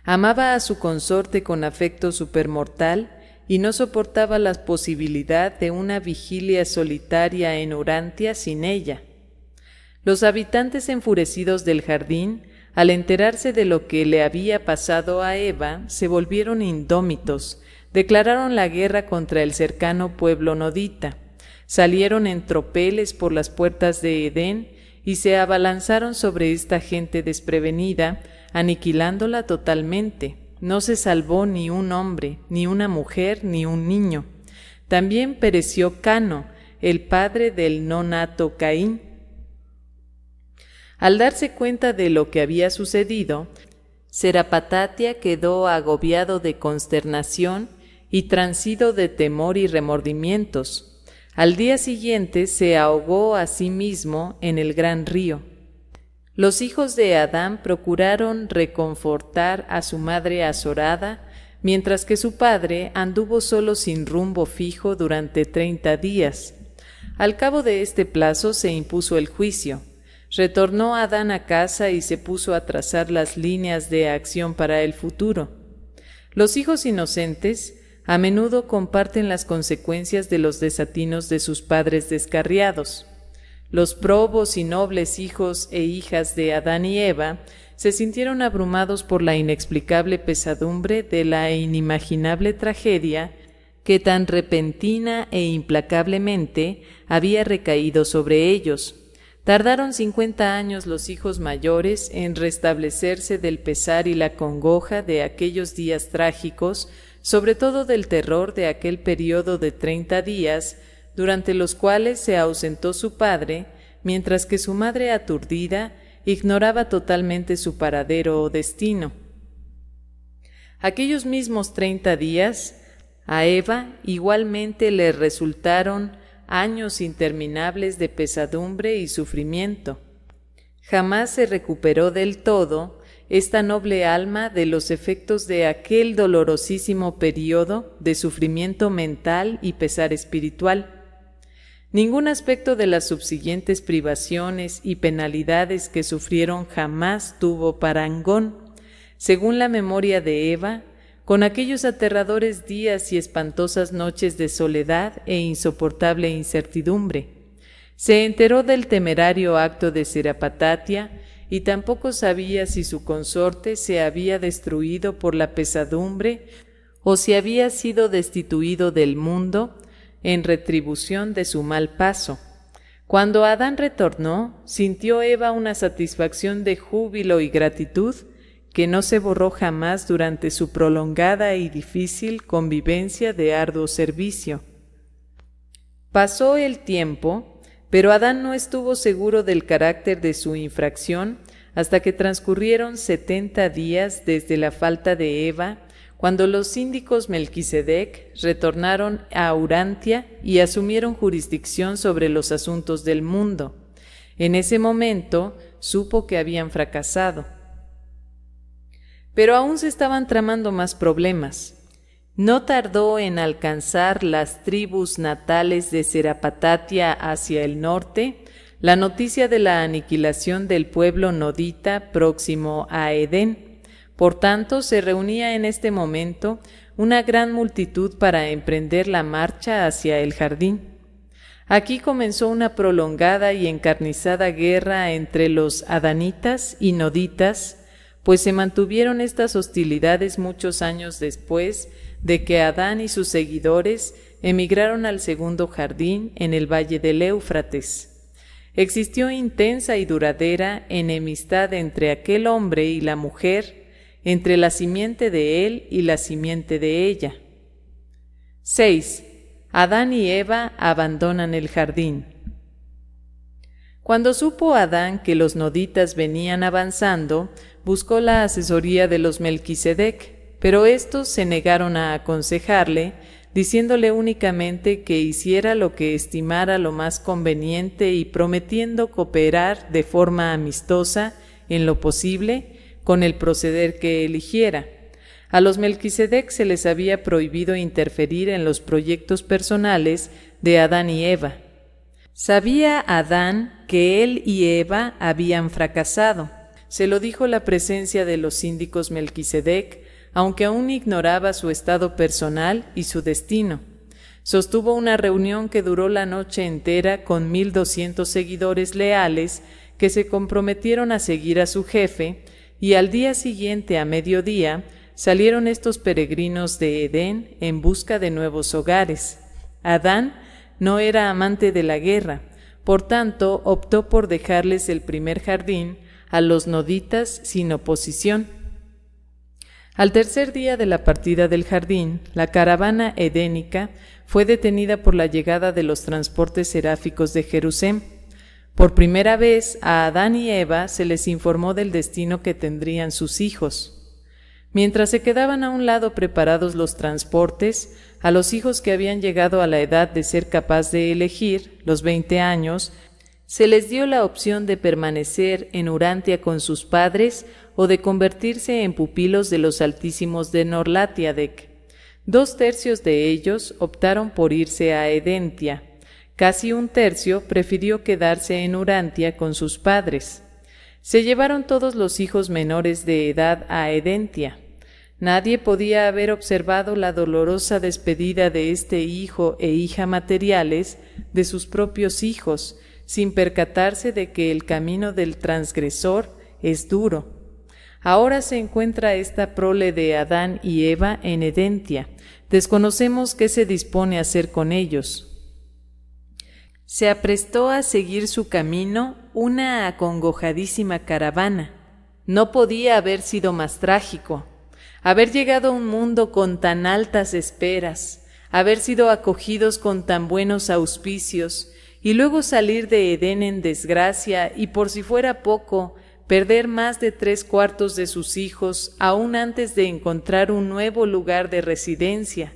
Amaba a su consorte con afecto supermortal y no soportaba la posibilidad de una vigilia solitaria en Urantia sin ella. Los habitantes enfurecidos del jardín al enterarse de lo que le había pasado a Eva, se volvieron indómitos, declararon la guerra contra el cercano pueblo nodita, salieron en tropeles por las puertas de Edén y se abalanzaron sobre esta gente desprevenida, aniquilándola totalmente. No se salvó ni un hombre, ni una mujer, ni un niño. También pereció Cano, el padre del no nato Caín, al darse cuenta de lo que había sucedido, Serapatatia quedó agobiado de consternación y transido de temor y remordimientos. Al día siguiente se ahogó a sí mismo en el gran río. Los hijos de Adán procuraron reconfortar a su madre azorada, mientras que su padre anduvo solo sin rumbo fijo durante treinta días. Al cabo de este plazo se impuso el juicio. Retornó Adán a casa y se puso a trazar las líneas de acción para el futuro. Los hijos inocentes a menudo comparten las consecuencias de los desatinos de sus padres descarriados. Los probos y nobles hijos e hijas de Adán y Eva se sintieron abrumados por la inexplicable pesadumbre de la inimaginable tragedia que tan repentina e implacablemente había recaído sobre ellos. Tardaron 50 años los hijos mayores en restablecerse del pesar y la congoja de aquellos días trágicos, sobre todo del terror de aquel periodo de 30 días, durante los cuales se ausentó su padre, mientras que su madre aturdida ignoraba totalmente su paradero o destino. Aquellos mismos 30 días, a Eva igualmente le resultaron años interminables de pesadumbre y sufrimiento. Jamás se recuperó del todo esta noble alma de los efectos de aquel dolorosísimo periodo de sufrimiento mental y pesar espiritual. Ningún aspecto de las subsiguientes privaciones y penalidades que sufrieron jamás tuvo parangón. Según la memoria de Eva, con aquellos aterradores días y espantosas noches de soledad e insoportable incertidumbre. Se enteró del temerario acto de Serapatatia y tampoco sabía si su consorte se había destruido por la pesadumbre o si había sido destituido del mundo en retribución de su mal paso. Cuando Adán retornó, sintió Eva una satisfacción de júbilo y gratitud que no se borró jamás durante su prolongada y difícil convivencia de arduo servicio. Pasó el tiempo, pero Adán no estuvo seguro del carácter de su infracción hasta que transcurrieron setenta días desde la falta de Eva, cuando los síndicos Melquisedec retornaron a Urantia y asumieron jurisdicción sobre los asuntos del mundo. En ese momento supo que habían fracasado. Pero aún se estaban tramando más problemas. No tardó en alcanzar las tribus natales de Serapatatia hacia el norte la noticia de la aniquilación del pueblo nodita próximo a Edén. Por tanto, se reunía en este momento una gran multitud para emprender la marcha hacia el jardín. Aquí comenzó una prolongada y encarnizada guerra entre los adanitas y noditas, pues se mantuvieron estas hostilidades muchos años después de que Adán y sus seguidores emigraron al segundo jardín en el valle del Éufrates. Existió intensa y duradera enemistad entre aquel hombre y la mujer, entre la simiente de él y la simiente de ella. 6. Adán y Eva abandonan el jardín. Cuando supo Adán que los noditas venían avanzando, buscó la asesoría de los Melquisedec, pero estos se negaron a aconsejarle, diciéndole únicamente que hiciera lo que estimara lo más conveniente y prometiendo cooperar de forma amistosa, en lo posible, con el proceder que eligiera. A los Melquisedec se les había prohibido interferir en los proyectos personales de Adán y Eva. Sabía Adán que él y Eva habían fracasado, se lo dijo la presencia de los síndicos Melquisedec, aunque aún ignoraba su estado personal y su destino. Sostuvo una reunión que duró la noche entera con 1.200 seguidores leales que se comprometieron a seguir a su jefe, y al día siguiente a mediodía salieron estos peregrinos de Edén en busca de nuevos hogares. Adán no era amante de la guerra, por tanto optó por dejarles el primer jardín a los noditas sin oposición. Al tercer día de la partida del jardín, la caravana edénica fue detenida por la llegada de los transportes seráficos de Jerusalén. Por primera vez a Adán y Eva se les informó del destino que tendrían sus hijos. Mientras se quedaban a un lado preparados los transportes, a los hijos que habían llegado a la edad de ser capaz de elegir, los veinte años, se les dio la opción de permanecer en Urantia con sus padres o de convertirse en pupilos de los altísimos de Norlatiadec. Dos tercios de ellos optaron por irse a Edentia. Casi un tercio prefirió quedarse en Urantia con sus padres. Se llevaron todos los hijos menores de edad a Edentia. Nadie podía haber observado la dolorosa despedida de este hijo e hija materiales de sus propios hijos, sin percatarse de que el camino del transgresor es duro. Ahora se encuentra esta prole de Adán y Eva en Edentia. Desconocemos qué se dispone a hacer con ellos. Se aprestó a seguir su camino una acongojadísima caravana. No podía haber sido más trágico. Haber llegado a un mundo con tan altas esperas, haber sido acogidos con tan buenos auspicios, y luego salir de Edén en desgracia y por si fuera poco, perder más de tres cuartos de sus hijos aún antes de encontrar un nuevo lugar de residencia.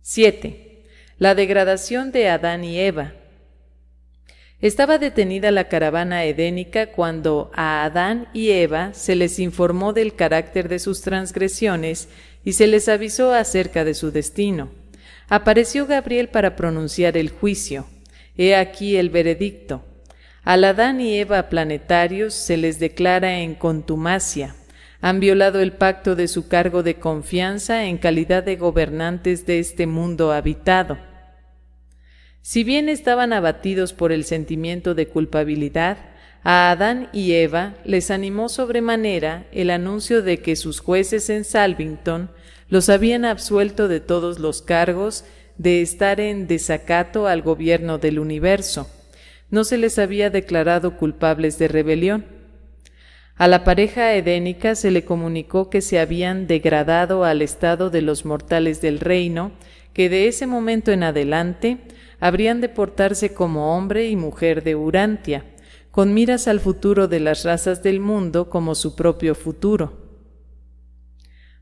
7. La degradación de Adán y Eva. Estaba detenida la caravana edénica cuando a Adán y Eva se les informó del carácter de sus transgresiones y se les avisó acerca de su destino. Apareció Gabriel para pronunciar el juicio. He aquí el veredicto. Al Adán y Eva planetarios se les declara en contumacia. Han violado el pacto de su cargo de confianza en calidad de gobernantes de este mundo habitado. Si bien estaban abatidos por el sentimiento de culpabilidad, a Adán y Eva les animó sobremanera el anuncio de que sus jueces en Salvington los habían absuelto de todos los cargos de estar en desacato al gobierno del universo. No se les había declarado culpables de rebelión. A la pareja edénica se le comunicó que se habían degradado al estado de los mortales del reino, que de ese momento en adelante habrían de portarse como hombre y mujer de Urantia, con miras al futuro de las razas del mundo como su propio futuro.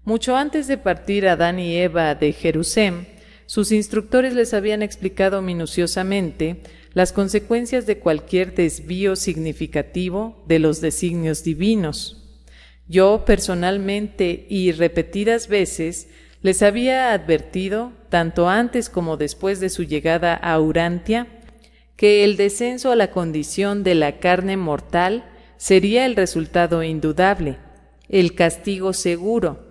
Mucho antes de partir Adán y Eva de Jerusalén, sus instructores les habían explicado minuciosamente las consecuencias de cualquier desvío significativo de los designios divinos. Yo personalmente y repetidas veces les había advertido, tanto antes como después de su llegada a Urantia, que el descenso a la condición de la carne mortal sería el resultado indudable, el castigo seguro,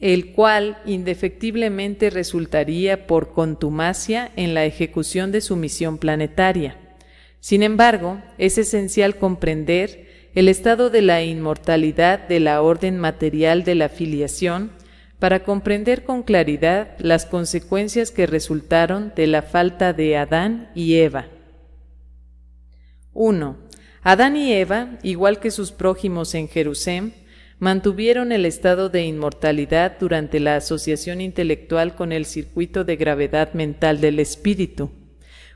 el cual indefectiblemente resultaría por contumacia en la ejecución de su misión planetaria. Sin embargo, es esencial comprender el estado de la inmortalidad de la orden material de la filiación para comprender con claridad las consecuencias que resultaron de la falta de Adán y Eva. 1. Adán y Eva, igual que sus prójimos en Jerusalén, mantuvieron el estado de inmortalidad durante la asociación intelectual con el circuito de gravedad mental del espíritu.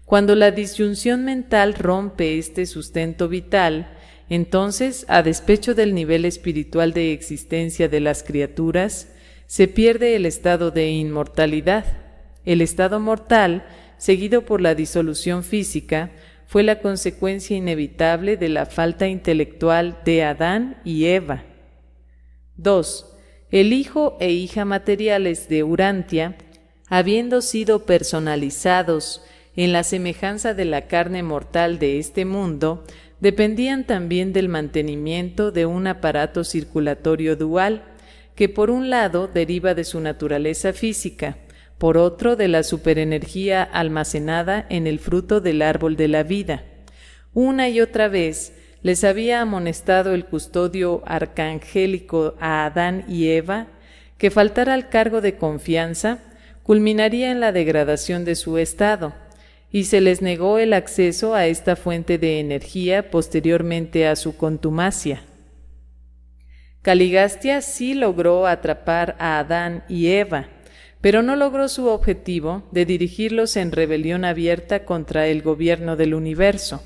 Cuando la disyunción mental rompe este sustento vital, entonces, a despecho del nivel espiritual de existencia de las criaturas, se pierde el estado de inmortalidad. El estado mortal, seguido por la disolución física, fue la consecuencia inevitable de la falta intelectual de Adán y Eva. 2. El hijo e hija materiales de Urantia, habiendo sido personalizados en la semejanza de la carne mortal de este mundo, dependían también del mantenimiento de un aparato circulatorio dual, que por un lado deriva de su naturaleza física, por otro de la superenergía almacenada en el fruto del árbol de la vida. Una y otra vez, les había amonestado el custodio arcangélico a Adán y Eva que faltar al cargo de confianza culminaría en la degradación de su estado, y se les negó el acceso a esta fuente de energía posteriormente a su contumacia. Caligastia sí logró atrapar a Adán y Eva, pero no logró su objetivo de dirigirlos en rebelión abierta contra el gobierno del universo.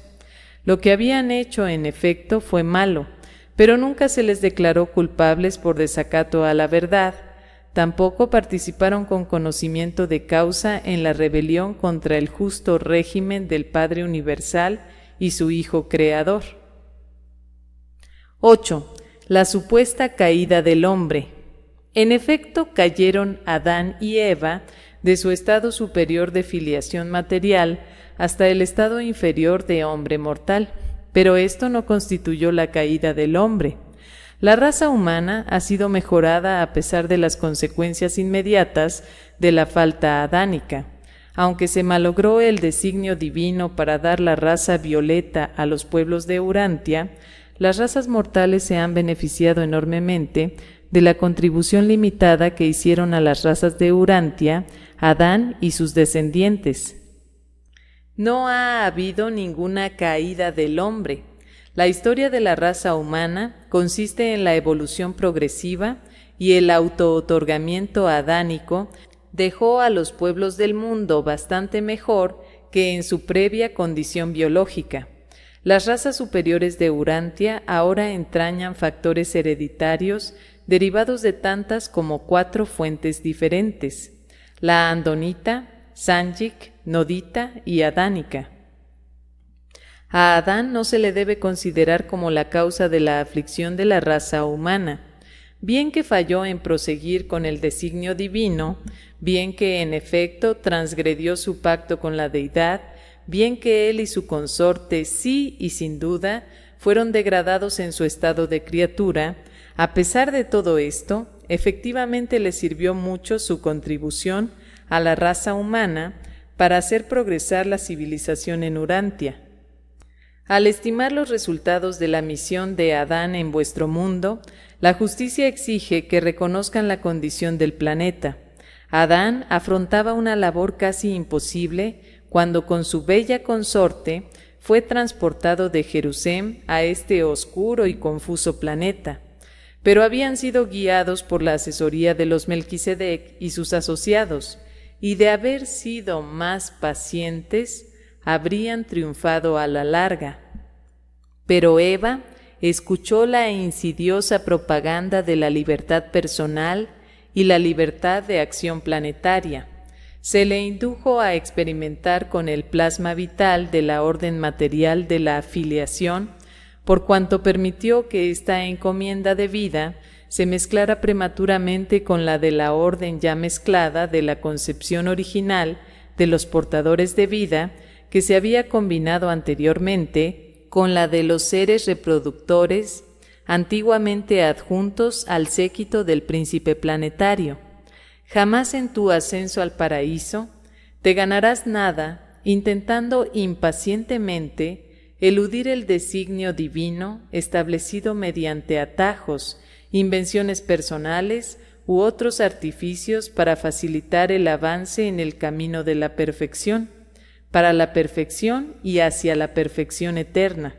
Lo que habían hecho, en efecto, fue malo, pero nunca se les declaró culpables por desacato a la verdad. Tampoco participaron con conocimiento de causa en la rebelión contra el justo régimen del Padre Universal y su Hijo Creador. 8. La supuesta caída del hombre. En efecto, cayeron Adán y Eva de su estado superior de filiación material hasta el estado inferior de hombre mortal, pero esto no constituyó la caída del hombre. La raza humana ha sido mejorada a pesar de las consecuencias inmediatas de la falta adánica. Aunque se malogró el designio divino para dar la raza violeta a los pueblos de Urantia, las razas mortales se han beneficiado enormemente de la contribución limitada que hicieron a las razas de Urantia, Adán y sus descendientes, no ha habido ninguna caída del hombre. La historia de la raza humana consiste en la evolución progresiva y el autootorgamiento adánico dejó a los pueblos del mundo bastante mejor que en su previa condición biológica. Las razas superiores de Urantia ahora entrañan factores hereditarios derivados de tantas como cuatro fuentes diferentes. La andonita, Sanjik, Nodita y Adánica. A Adán no se le debe considerar como la causa de la aflicción de la raza humana, bien que falló en proseguir con el designio divino, bien que en efecto transgredió su pacto con la deidad, bien que él y su consorte sí y sin duda fueron degradados en su estado de criatura, a pesar de todo esto, efectivamente le sirvió mucho su contribución a la raza humana para hacer progresar la civilización en Urantia. Al estimar los resultados de la misión de Adán en vuestro mundo, la justicia exige que reconozcan la condición del planeta. Adán afrontaba una labor casi imposible cuando con su bella consorte fue transportado de Jerusalén a este oscuro y confuso planeta, pero habían sido guiados por la asesoría de los Melquisedec y sus asociados, y de haber sido más pacientes, habrían triunfado a la larga. Pero Eva escuchó la insidiosa propaganda de la libertad personal y la libertad de acción planetaria. Se le indujo a experimentar con el plasma vital de la orden material de la afiliación, por cuanto permitió que esta encomienda de vida se mezclara prematuramente con la de la orden ya mezclada de la concepción original de los portadores de vida que se había combinado anteriormente con la de los seres reproductores antiguamente adjuntos al séquito del príncipe planetario. Jamás en tu ascenso al paraíso te ganarás nada intentando impacientemente eludir el designio divino establecido mediante atajos invenciones personales u otros artificios para facilitar el avance en el camino de la perfección, para la perfección y hacia la perfección eterna.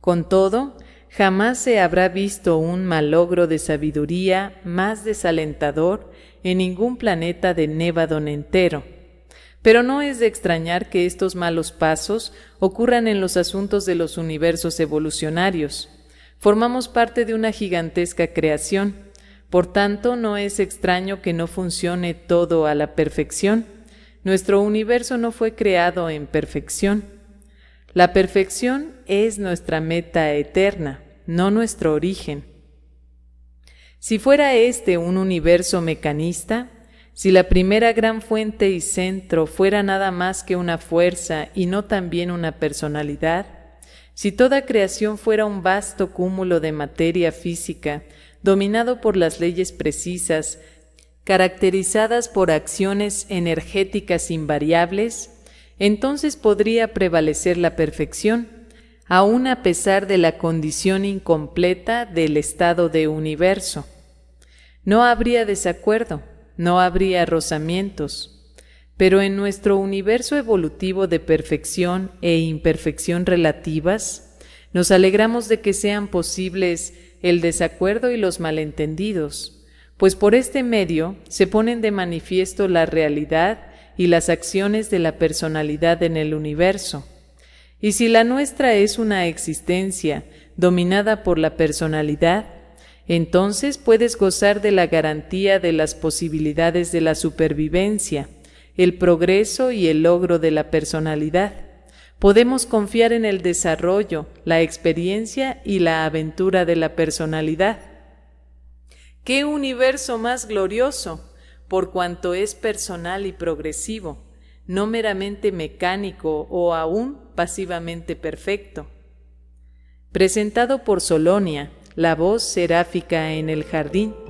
Con todo, jamás se habrá visto un malogro de sabiduría más desalentador en ningún planeta de Nevadon entero. Pero no es de extrañar que estos malos pasos ocurran en los asuntos de los universos evolucionarios. Formamos parte de una gigantesca creación, por tanto no es extraño que no funcione todo a la perfección. Nuestro universo no fue creado en perfección. La perfección es nuestra meta eterna, no nuestro origen. Si fuera este un universo mecanista, si la primera gran fuente y centro fuera nada más que una fuerza y no también una personalidad, si toda creación fuera un vasto cúmulo de materia física, dominado por las leyes precisas, caracterizadas por acciones energéticas invariables, entonces podría prevalecer la perfección, aun a pesar de la condición incompleta del estado de universo. No habría desacuerdo, no habría rozamientos, pero en nuestro universo evolutivo de perfección e imperfección relativas, nos alegramos de que sean posibles el desacuerdo y los malentendidos, pues por este medio se ponen de manifiesto la realidad y las acciones de la personalidad en el universo. Y si la nuestra es una existencia dominada por la personalidad, entonces puedes gozar de la garantía de las posibilidades de la supervivencia el progreso y el logro de la personalidad. Podemos confiar en el desarrollo, la experiencia y la aventura de la personalidad. ¡Qué universo más glorioso! Por cuanto es personal y progresivo, no meramente mecánico o aún pasivamente perfecto. Presentado por Solonia, la voz seráfica en el jardín.